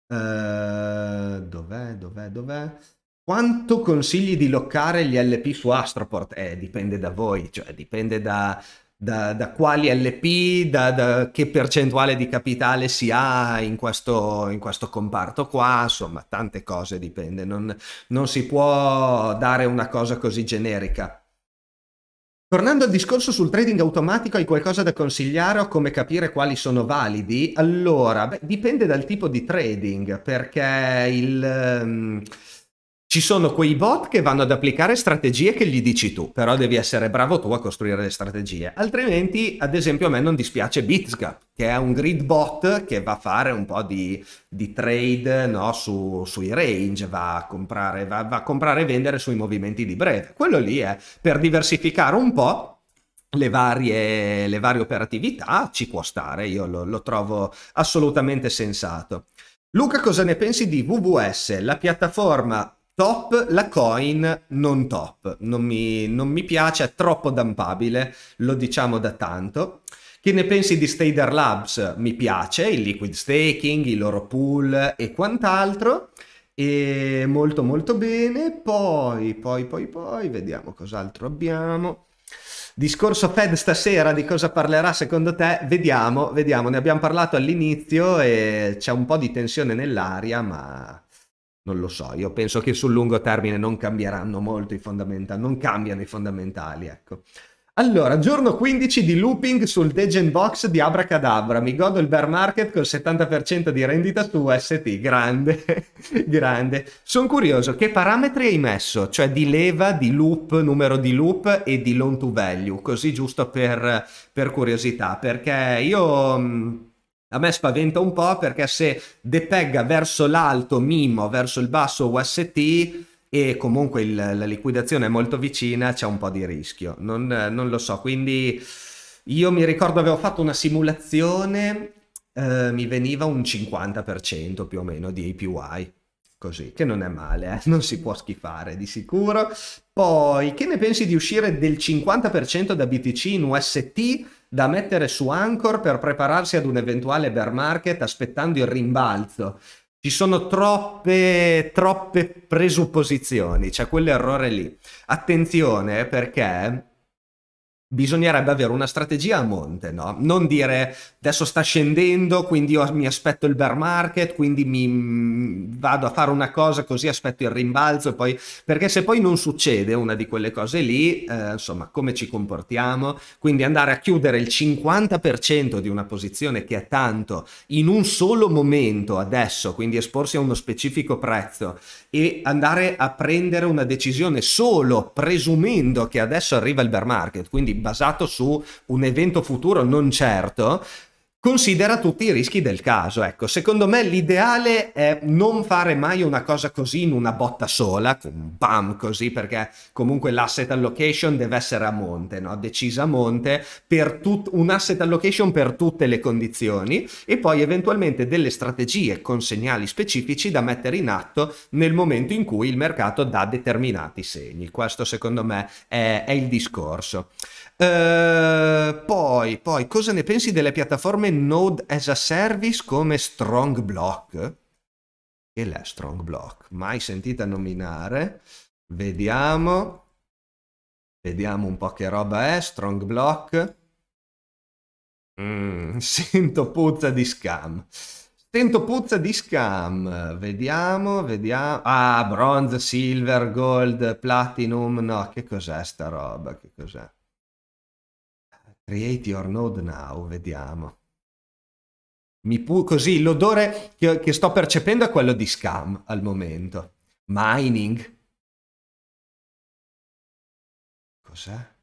Uh, dov'è, dov'è, dov'è? Quanto consigli di loccare gli LP su Astroport? Eh, dipende da voi, cioè dipende da, da, da quali LP, da, da, che percentuale di capitale si ha in questo, in questo comparto qua, insomma, tante cose dipende, non, non si può dare una cosa così generica. Tornando al discorso sul trading automatico, hai qualcosa da consigliare o come capire quali sono validi? Allora, beh, dipende dal tipo di trading, perché il... Um, ci sono quei bot che vanno ad applicare strategie che gli dici tu, però devi essere bravo tu a costruire le strategie. Altrimenti, ad esempio, a me non dispiace Bitsgap, che è un grid bot che va a fare un po' di, di trade no, su, sui range, va a, comprare, va, va a comprare e vendere sui movimenti di breve. Quello lì è per diversificare un po', le varie, le varie, operatività ci può stare, io lo, lo, trovo assolutamente sensato. Luca, cosa ne pensi di WWS, la piattaforma Top la coin non top, non mi, non mi piace, è troppo dumpabile, lo diciamo da tanto. Che ne pensi di Stader Labs? Mi piace, il liquid staking, i loro pool e quant'altro. E molto molto bene. Poi, poi, poi, poi, vediamo cos'altro abbiamo. Discorso Fed stasera, di cosa parlerà secondo te? Vediamo, vediamo, ne abbiamo parlato all'inizio e c'è un po' di tensione nell'aria, ma non lo so, io penso che sul lungo termine non cambieranno molto i fondamentali, non cambiano i fondamentali, ecco. Allora, giorno 15 di looping sul Degen Box di Abracadabra. Mi godo il bear market col 70% di rendita su UST. Grande, grande. Sono curioso, che parametri hai messo? Cioè di leva, di loop, numero di loop e di loan to value. Così giusto per, per curiosità, perché io a me spaventa un po' perché se depegga verso l'alto MIMO, verso il basso UST e comunque il, la liquidazione è molto vicina, c'è un po' di rischio. Non, non, lo so, quindi io mi ricordo avevo fatto una simulazione, eh, mi veniva un 50% più o meno di APY così, che non è male, eh? non si può schifare di sicuro. Poi, che ne pensi di uscire del 50% da BTC in UST da mettere su Anchor per prepararsi ad un eventuale bear market aspettando il rimbalzo? Ci sono troppe, troppe presupposizioni, c'è quell'errore lì. Attenzione perché bisognerebbe avere una strategia a monte, no? Non dire adesso sta scendendo, quindi io mi aspetto il bear market, quindi mi mm, vado a fare una cosa così aspetto il rimbalzo, poi... perché se poi non succede una di quelle cose lì, eh, insomma, come ci comportiamo? Quindi andare a chiudere il 50% di una posizione che è tanto in un solo momento adesso, quindi esporsi a uno specifico prezzo e andare a prendere una decisione solo presumendo che adesso arriva il bear market, quindi basato su un evento futuro non certo, considera tutti i rischi del caso. Ecco, secondo me l'ideale è non fare mai una cosa così in una botta sola, con bam così, perché comunque l'asset allocation deve essere a monte, no? decisa a monte, per tut- un asset allocation per tutte le condizioni e poi eventualmente delle strategie con segnali specifici da mettere in atto nel momento in cui il mercato dà determinati segni. Questo secondo me è, è il discorso. Eh, poi, poi, cosa ne pensi delle piattaforme Node as a Service come Strong Block? Che l'è Strong Block? Mai sentita nominare. Vediamo. Vediamo un po' che roba è Strong Block. Mm, sento puzza di scam. Sento puzza di scam. Vediamo, vediamo. Ah, bronze, silver, gold, platinum. No, che cos'è sta roba? Che cos'è? Create your node now, vediamo. Mi pu- così l'odore che, che sto percependo è quello di scam al momento. Mining. Cos'è?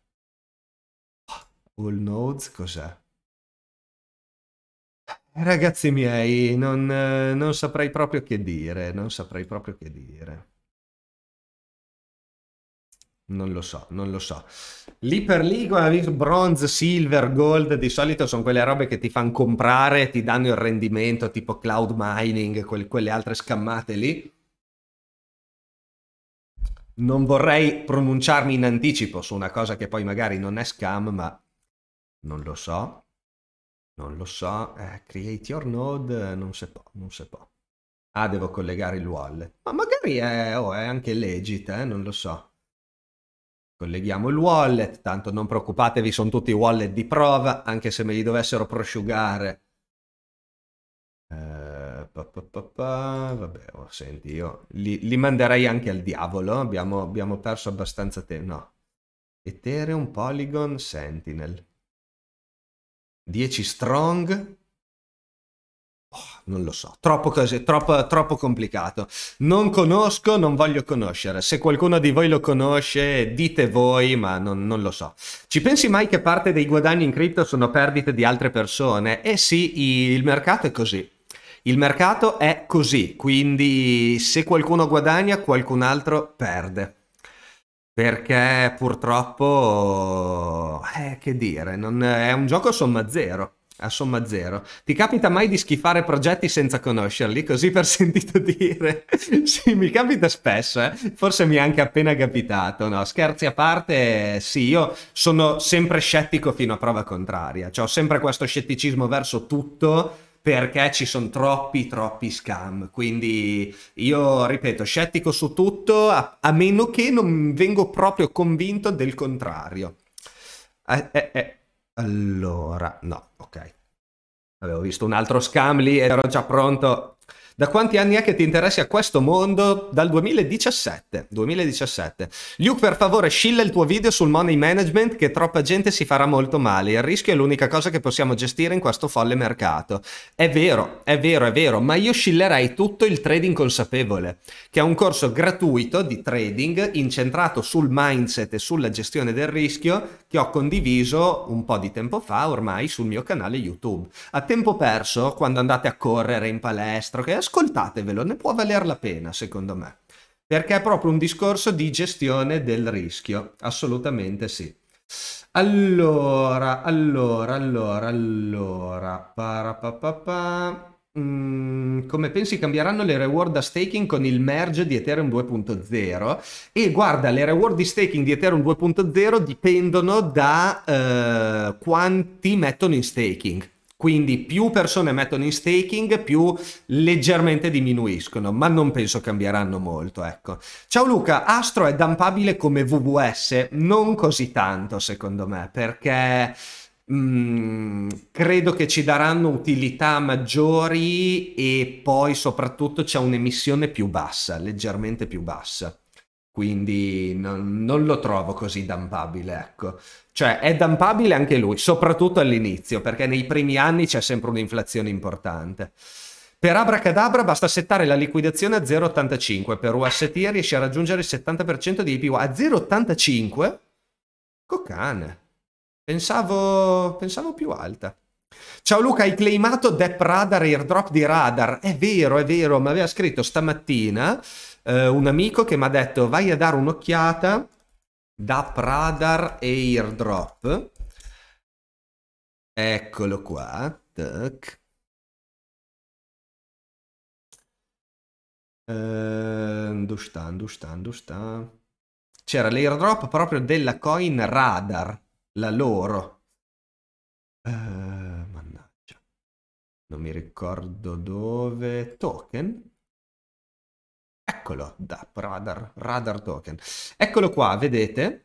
All nodes cos'è? Ragazzi miei, non, non saprei proprio che dire, non saprei proprio che dire. Non lo so, non lo so. Lì per lì, bronze, silver, gold, di solito sono quelle robe che ti fanno comprare, ti danno il rendimento, tipo cloud mining, quel, quelle altre scammate lì. Non vorrei pronunciarmi in anticipo su una cosa che poi magari non è scam, ma non lo so. Non lo so. Eh, create your node, eh, non si può, non si può. Ah, devo collegare il wallet. Ma magari è, oh, è anche legit, eh, non lo so. Colleghiamo il wallet, tanto non preoccupatevi, sono tutti wallet di prova, anche se me li dovessero prosciugare. Eh, pa, pa, pa, vabbè, oh, senti, io li, li, manderei anche al diavolo, eh. abbiamo, abbiamo perso abbastanza tempo. No. Ethereum, Polygon, Sentinel. 10 strong, Oh, non lo so, troppo, cose, troppo, troppo, complicato. Non conosco, non voglio conoscere. Se qualcuno di voi lo conosce, dite voi, ma non, non lo so. Ci pensi mai che parte dei guadagni in cripto sono perdite di altre persone? Eh sì, il mercato è così. Il mercato è così, quindi se qualcuno guadagna, qualcun altro perde perché purtroppo, eh, che dire, non è un gioco somma zero a somma zero. Ti capita mai di schifare progetti senza conoscerli, così per sentito dire? sì, mi capita spesso, eh? forse mi è anche appena capitato, no? Scherzi a parte, sì, io sono sempre scettico fino a prova contraria, cioè ho sempre questo scetticismo verso tutto perché ci sono troppi troppi scam quindi io ripeto scettico su tutto a, a meno che non vengo proprio convinto del contrario eh, eh, eh. allora no Ok. Avevo visto un altro scam lì ed ero già pronto da quanti anni è che ti interessi a questo mondo? Dal 2017. 2017. Luke, per favore, scilla il tuo video sul money management che troppa gente si farà molto male. Il rischio è l'unica cosa che possiamo gestire in questo folle mercato. È vero, è vero, è vero, ma io scillerei tutto il trading consapevole, che è un corso gratuito di trading incentrato sul mindset e sulla gestione del rischio che ho condiviso un po' di tempo fa ormai sul mio canale YouTube. A tempo perso, quando andate a correre in palestra, che ascoltatevelo, ne può valer la pena secondo me, perché è proprio un discorso di gestione del rischio, assolutamente sì. Allora, allora, allora, allora, parapapapà. Mm, come pensi cambieranno le reward da staking con il merge di Ethereum 2.0? E guarda, le reward di staking di Ethereum 2.0 dipendono da eh, quanti mettono in staking. Quindi più persone mettono in staking, più leggermente diminuiscono, ma non penso cambieranno molto, ecco. Ciao Luca, Astro è dumpabile come VVS? Non così tanto, secondo me, perché... Mm, credo che ci daranno utilità maggiori e poi soprattutto c'è un'emissione più bassa, leggermente più bassa quindi non, non, lo trovo così dumpabile, ecco. Cioè è dumpabile anche lui, soprattutto all'inizio, perché nei primi anni c'è sempre un'inflazione importante. Per Abracadabra basta settare la liquidazione a 0,85, per UST riesce a raggiungere il 70% di IPU a 0,85? Coccane. Pensavo, pensavo più alta. Ciao Luca, hai claimato Depp Radar, airdrop di Radar. È vero, è vero, mi aveva scritto stamattina eh, un amico che mi ha detto vai a dare un'occhiata da Pradar Airdrop. Eccolo qua. Tac. Uh, dove sta, dove sta, dove sta? C'era l'airdrop proprio della coin Radar, la loro. Uh, mannaggia. Non mi ricordo dove. Token? Eccolo, da radar, radar token. Eccolo qua, vedete?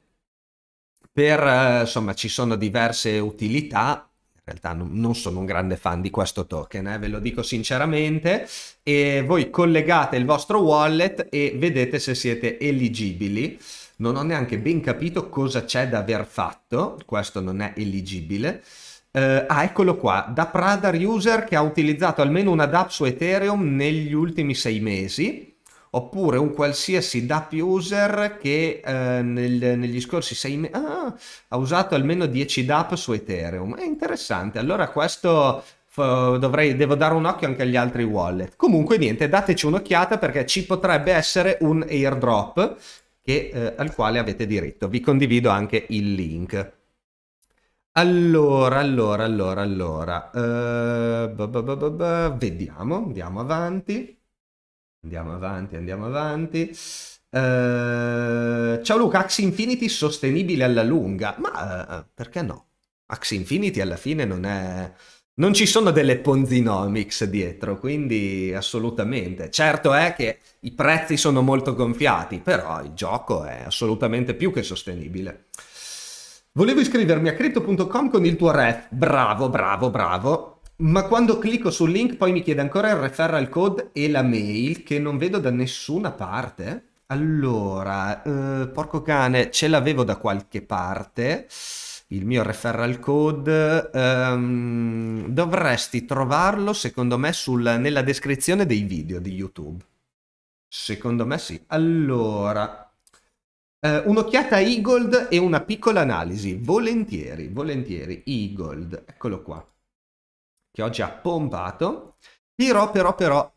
Per, eh, insomma, ci sono diverse utilità. In realtà non sono un grande fan di questo token, eh, ve lo dico sinceramente. E voi collegate il vostro wallet e vedete se siete eligibili. Non ho neanche ben capito cosa c'è da aver fatto. Questo non è eligibile. Uh, ah, eccolo qua, da Pradar user che ha utilizzato almeno una DAP su Ethereum negli ultimi sei mesi oppure un qualsiasi DAP user che eh, nel, negli scorsi sei mesi ah, ha usato almeno 10 DAP su Ethereum. È interessante, allora questo dovrei, devo dare un occhio anche agli altri wallet. Comunque niente, dateci un'occhiata perché ci potrebbe essere un airdrop che, eh, al quale avete diritto. Vi condivido anche il link. Allora, allora, allora, allora, uh, eh, bah bah bah vediamo, andiamo avanti. Andiamo avanti, andiamo avanti. Uh, ciao Luca, Axi Infinity sostenibile alla lunga. Ma uh, perché no? Axi Infinity alla fine non è... Non ci sono delle Ponzinomics dietro, quindi assolutamente. Certo è che i prezzi sono molto gonfiati, però il gioco è assolutamente più che sostenibile. Volevo iscrivermi a crypto.com con il tuo ref. Bravo, bravo, bravo ma quando clicco sul link poi mi chiede ancora il referral code e la mail che non vedo da nessuna parte. Allora, eh, porco cane, ce l'avevo da qualche parte, il mio referral code, ehm, dovresti trovarlo secondo me sul, nella descrizione dei video di YouTube. Secondo me sì. Allora, eh, un'occhiata a Eagold e una piccola analisi, volentieri, volentieri, Eagold, eccolo qua che oggi ha pompato, però però però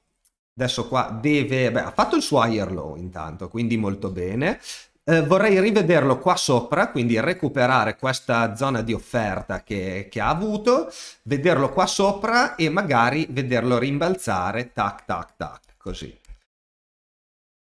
adesso qua deve, beh, ha fatto il suo higher low intanto, quindi molto bene, eh, vorrei rivederlo qua sopra, quindi recuperare questa zona di offerta che, che, ha avuto, vederlo qua sopra e magari vederlo rimbalzare, tac, tac, tac, così.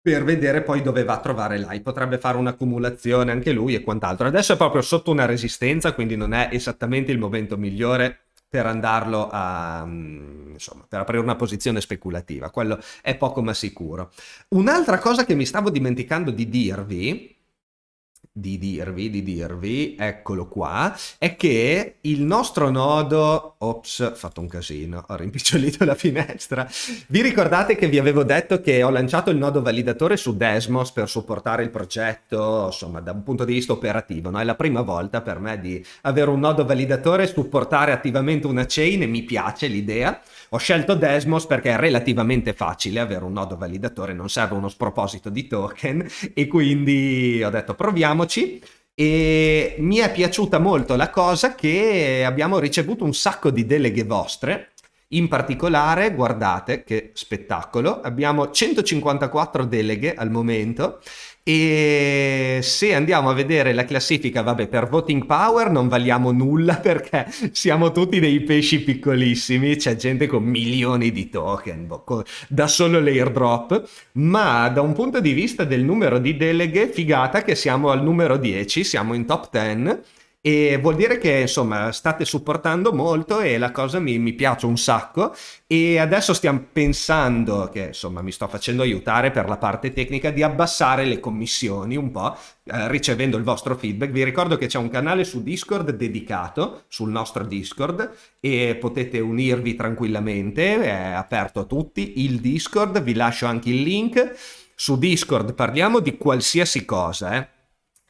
Per vedere poi dove va a trovare l'AI. Potrebbe fare un'accumulazione anche lui e quant'altro. Adesso è proprio sotto una resistenza, quindi non è esattamente il momento migliore per andarlo a mm, insomma, per aprire una posizione speculativa, quello è poco ma sicuro. Un'altra cosa che mi stavo dimenticando di dirvi di dirvi, di dirvi, eccolo qua, è che il nostro nodo, ops, ho fatto un casino, ho rimpicciolito la finestra, vi ricordate che vi avevo detto che ho lanciato il nodo validatore su Desmos per supportare il progetto, insomma, da un punto di vista operativo, no? È la prima volta per me di avere un nodo validatore, supportare attivamente una chain e mi piace l'idea. Ho scelto Desmos perché è relativamente facile avere un nodo validatore, non serve uno sproposito di token e quindi ho detto proviamoci e mi è piaciuta molto la cosa che abbiamo ricevuto un sacco di deleghe vostre. In particolare, guardate che spettacolo, abbiamo 154 deleghe al momento e se andiamo a vedere la classifica, vabbè, per voting power non valiamo nulla perché siamo tutti dei pesci piccolissimi, c'è gente con milioni di token, boh, da solo l'airdrop, ma da un punto di vista del numero di deleghe, figata che siamo al numero 10, siamo in top 10 e vuol dire che insomma state supportando molto e la cosa mi, mi piace un sacco e adesso stiamo pensando che insomma mi sto facendo aiutare per la parte tecnica di abbassare le commissioni un po' eh, ricevendo il vostro feedback vi ricordo che c'è un canale su discord dedicato sul nostro discord e potete unirvi tranquillamente è aperto a tutti il discord vi lascio anche il link su discord parliamo di qualsiasi cosa eh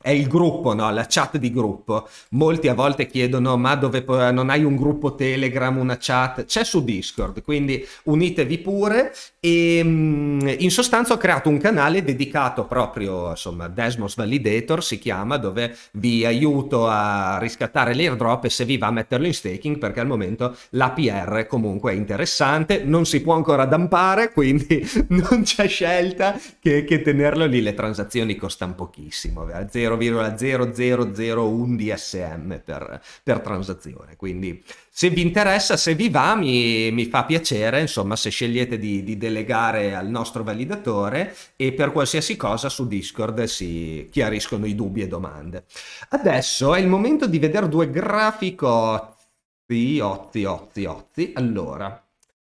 è il gruppo, no? la chat di gruppo. Molti a volte chiedono: ma dove non hai un gruppo Telegram, una chat? C'è su Discord, quindi unitevi pure. E ehm, in sostanza ho creato un canale dedicato proprio, insomma, Desmos Validator si chiama, dove vi aiuto a riscattare l'airdrop e se vi va a metterlo in staking, perché al momento l'APR comunque è interessante, non si può ancora dampare, quindi non c'è scelta che, che tenerlo lì, le transazioni costano pochissimo, 0,0001 DSM per, per transazione, quindi se vi interessa, se vi va, mi, mi fa piacere, insomma, se scegliete di, di, delegare al nostro validatore e per qualsiasi cosa su Discord si chiariscono i dubbi e domande. Adesso è il momento di vedere due grafico. Ozzi, ozzi, ozzi, ozzi. Allora,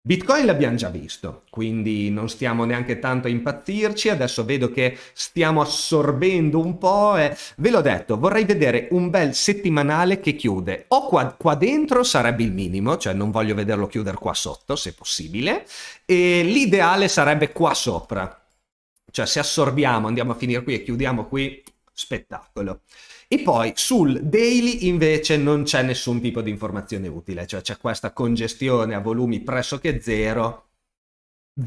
Bitcoin l'abbiamo già visto, quindi non stiamo neanche tanto a impazzirci, adesso vedo che stiamo assorbendo un po' e ve l'ho detto, vorrei vedere un bel settimanale che chiude o qua, qua dentro sarebbe il minimo, cioè non voglio vederlo chiudere qua sotto se possibile, e l'ideale sarebbe qua sopra, cioè se assorbiamo, andiamo a finire qui e chiudiamo qui, spettacolo. E poi sul daily invece non c'è nessun tipo di informazione utile, cioè c'è questa congestione a volumi pressoché zero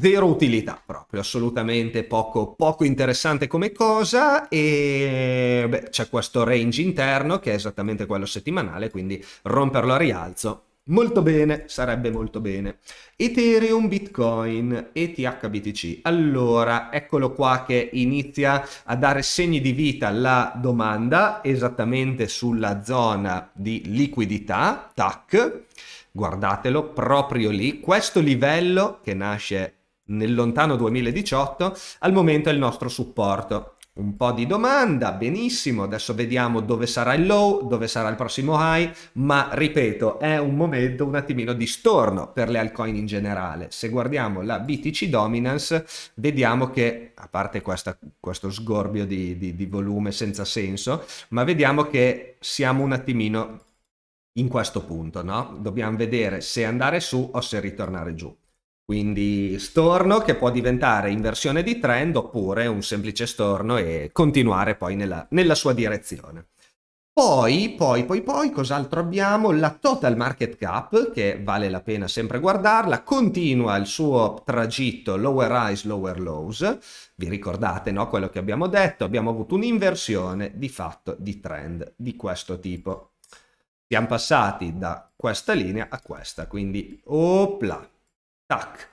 zero utilità proprio, assolutamente poco, poco interessante come cosa e beh, c'è questo range interno che è esattamente quello settimanale, quindi romperlo a rialzo Molto bene, sarebbe molto bene. Ethereum, Bitcoin, ETHBTC. Allora, eccolo qua che inizia a dare segni di vita la domanda esattamente sulla zona di liquidità, TAC. Guardatelo, proprio lì. Questo livello che nasce nel lontano 2018, al momento è il nostro supporto un po' di domanda, benissimo, adesso vediamo dove sarà il low, dove sarà il prossimo high, ma ripeto, è un momento un attimino di storno per le altcoin in generale. Se guardiamo la BTC dominance, vediamo che, a parte questa, questo sgorbio di, di, di volume senza senso, ma vediamo che siamo un attimino in questo punto, no? Dobbiamo vedere se andare su o se ritornare giù. Quindi storno che può diventare inversione di trend oppure un semplice storno e continuare poi nella, nella sua direzione. Poi, poi, poi, poi, cos'altro abbiamo? La total market cap, che vale la pena sempre guardarla, continua il suo tragitto lower highs, lower lows. Vi ricordate no? quello che abbiamo detto? Abbiamo avuto un'inversione di fatto di trend di questo tipo. Siamo passati da questa linea a questa, quindi opla, Tac.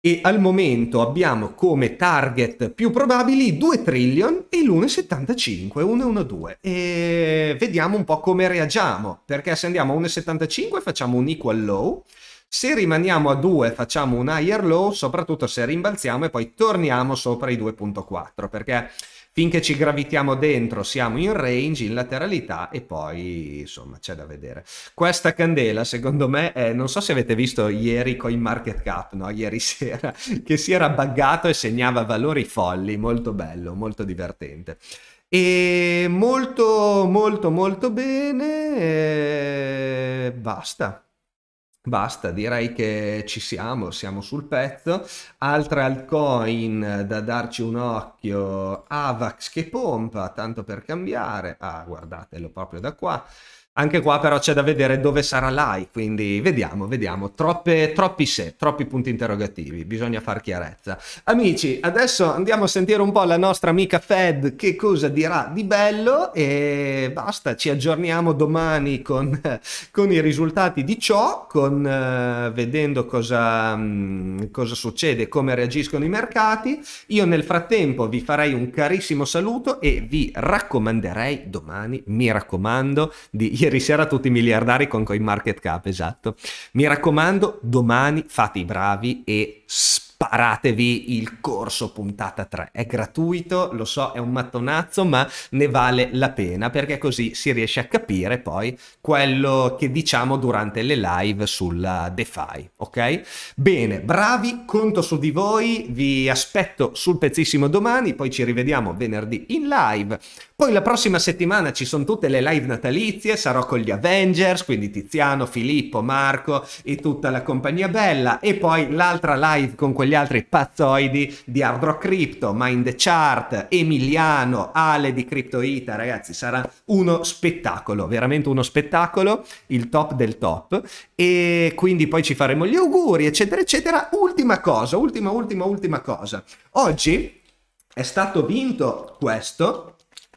E al momento abbiamo come target più probabili 2 trillion e l'1,75, 1,12. E vediamo un po' come reagiamo, perché se andiamo a 1,75 facciamo un equal low, se rimaniamo a 2 facciamo un higher low, soprattutto se rimbalziamo e poi torniamo sopra i 2.4, perché finché ci gravitiamo dentro siamo in range, in lateralità e poi insomma c'è da vedere. Questa candela secondo me, è, non so se avete visto ieri con il market cap, no? ieri sera, che si era buggato e segnava valori folli, molto bello, molto divertente. E molto molto molto bene, e eh, basta. Basta, direi che ci siamo, siamo sul pezzo. Altra altcoin da darci un occhio, Avax che pompa, tanto per cambiare. Ah, guardatelo proprio da qua. Anche qua però c'è da vedere dove sarà l'AI, quindi vediamo, vediamo, Troppe, troppi se, troppi punti interrogativi, bisogna far chiarezza. Amici, adesso andiamo a sentire un po' la nostra amica Fed che cosa dirà di bello e basta, ci aggiorniamo domani con, con i risultati di ciò, con, uh, vedendo cosa, um, cosa succede, come reagiscono i mercati. Io nel frattempo vi farei un carissimo saluto e vi raccomanderei domani, mi raccomando, di ieri sera tutti i miliardari con CoinMarketCap, esatto. Mi raccomando, domani fate i bravi e sparatevi il corso puntata 3. È gratuito, lo so, è un mattonazzo, ma ne vale la pena perché così si riesce a capire poi quello che diciamo durante le live sulla DeFi, ok? Bene, bravi, conto su di voi, vi aspetto sul pezzissimo domani, poi ci rivediamo venerdì in live. Poi la prossima settimana ci sono tutte le live natalizie, sarò con gli Avengers, quindi Tiziano, Filippo, Marco e tutta la compagnia bella. E poi l'altra live con quegli altri pazzoidi di Hard Rock Crypto, Mind Chart, Emiliano, Ale di CryptoIta, ragazzi, sarà uno spettacolo, veramente uno spettacolo, il top del top. E quindi poi ci faremo gli auguri, eccetera, eccetera. Ultima cosa, ultima, ultima, ultima cosa. Oggi è stato vinto questo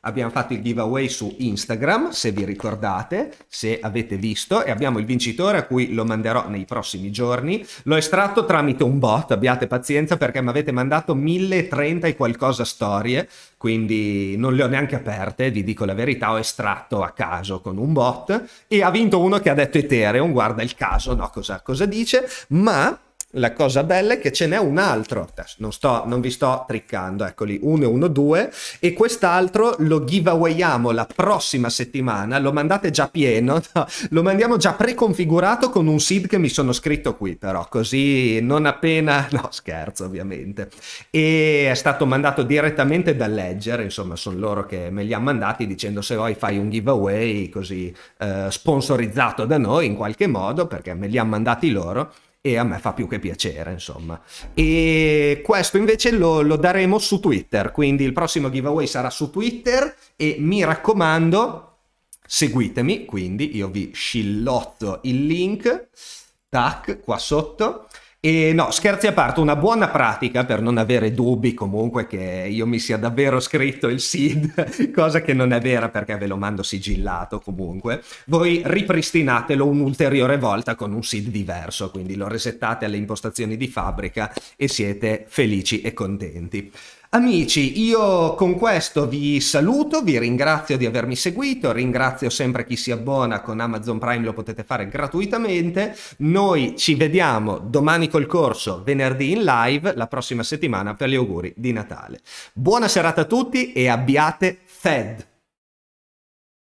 abbiamo fatto il giveaway su Instagram, se vi ricordate, se avete visto, e abbiamo il vincitore a cui lo manderò nei prossimi giorni. L'ho estratto tramite un bot, abbiate pazienza perché mi avete mandato 1030 e qualcosa storie, quindi non le ho neanche aperte, vi dico la verità, ho estratto a caso con un bot e ha vinto uno che ha detto Ethereum, guarda il caso, no, cosa, cosa dice, ma la cosa bella è che ce n'è un altro, non, sto, non vi sto triccando, eccoli, 112, e quest'altro lo giveawayiamo la prossima settimana, lo mandate già pieno, no, lo mandiamo già preconfigurato con un seed che mi sono scritto qui però, così non appena, no scherzo ovviamente, e è stato mandato direttamente da Ledger, insomma sono loro che me li hanno mandati dicendo se vuoi fai un giveaway così eh, sponsorizzato da noi in qualche modo, perché me li hanno mandati loro, e a me fa più che piacere, insomma. E questo invece lo, lo daremo su Twitter, quindi il prossimo giveaway sarà su Twitter e mi raccomando, seguitemi, quindi io vi scillotto il link, tac, qua sotto. E no, scherzi a parte, una buona pratica per non avere dubbi comunque che io mi sia davvero scritto il SID, cosa che non è vera perché ve lo mando sigillato comunque, voi ripristinatelo un'ulteriore volta con un SID diverso, quindi lo resettate alle impostazioni di fabbrica e siete felici e contenti. Amici, io con questo vi saluto, vi ringrazio di avermi seguito, ringrazio sempre chi si abbona con Amazon Prime, lo potete fare gratuitamente. Noi ci vediamo domani col corso, venerdì in live, la prossima settimana per gli auguri di Natale. Buona serata a tutti e abbiate Fed!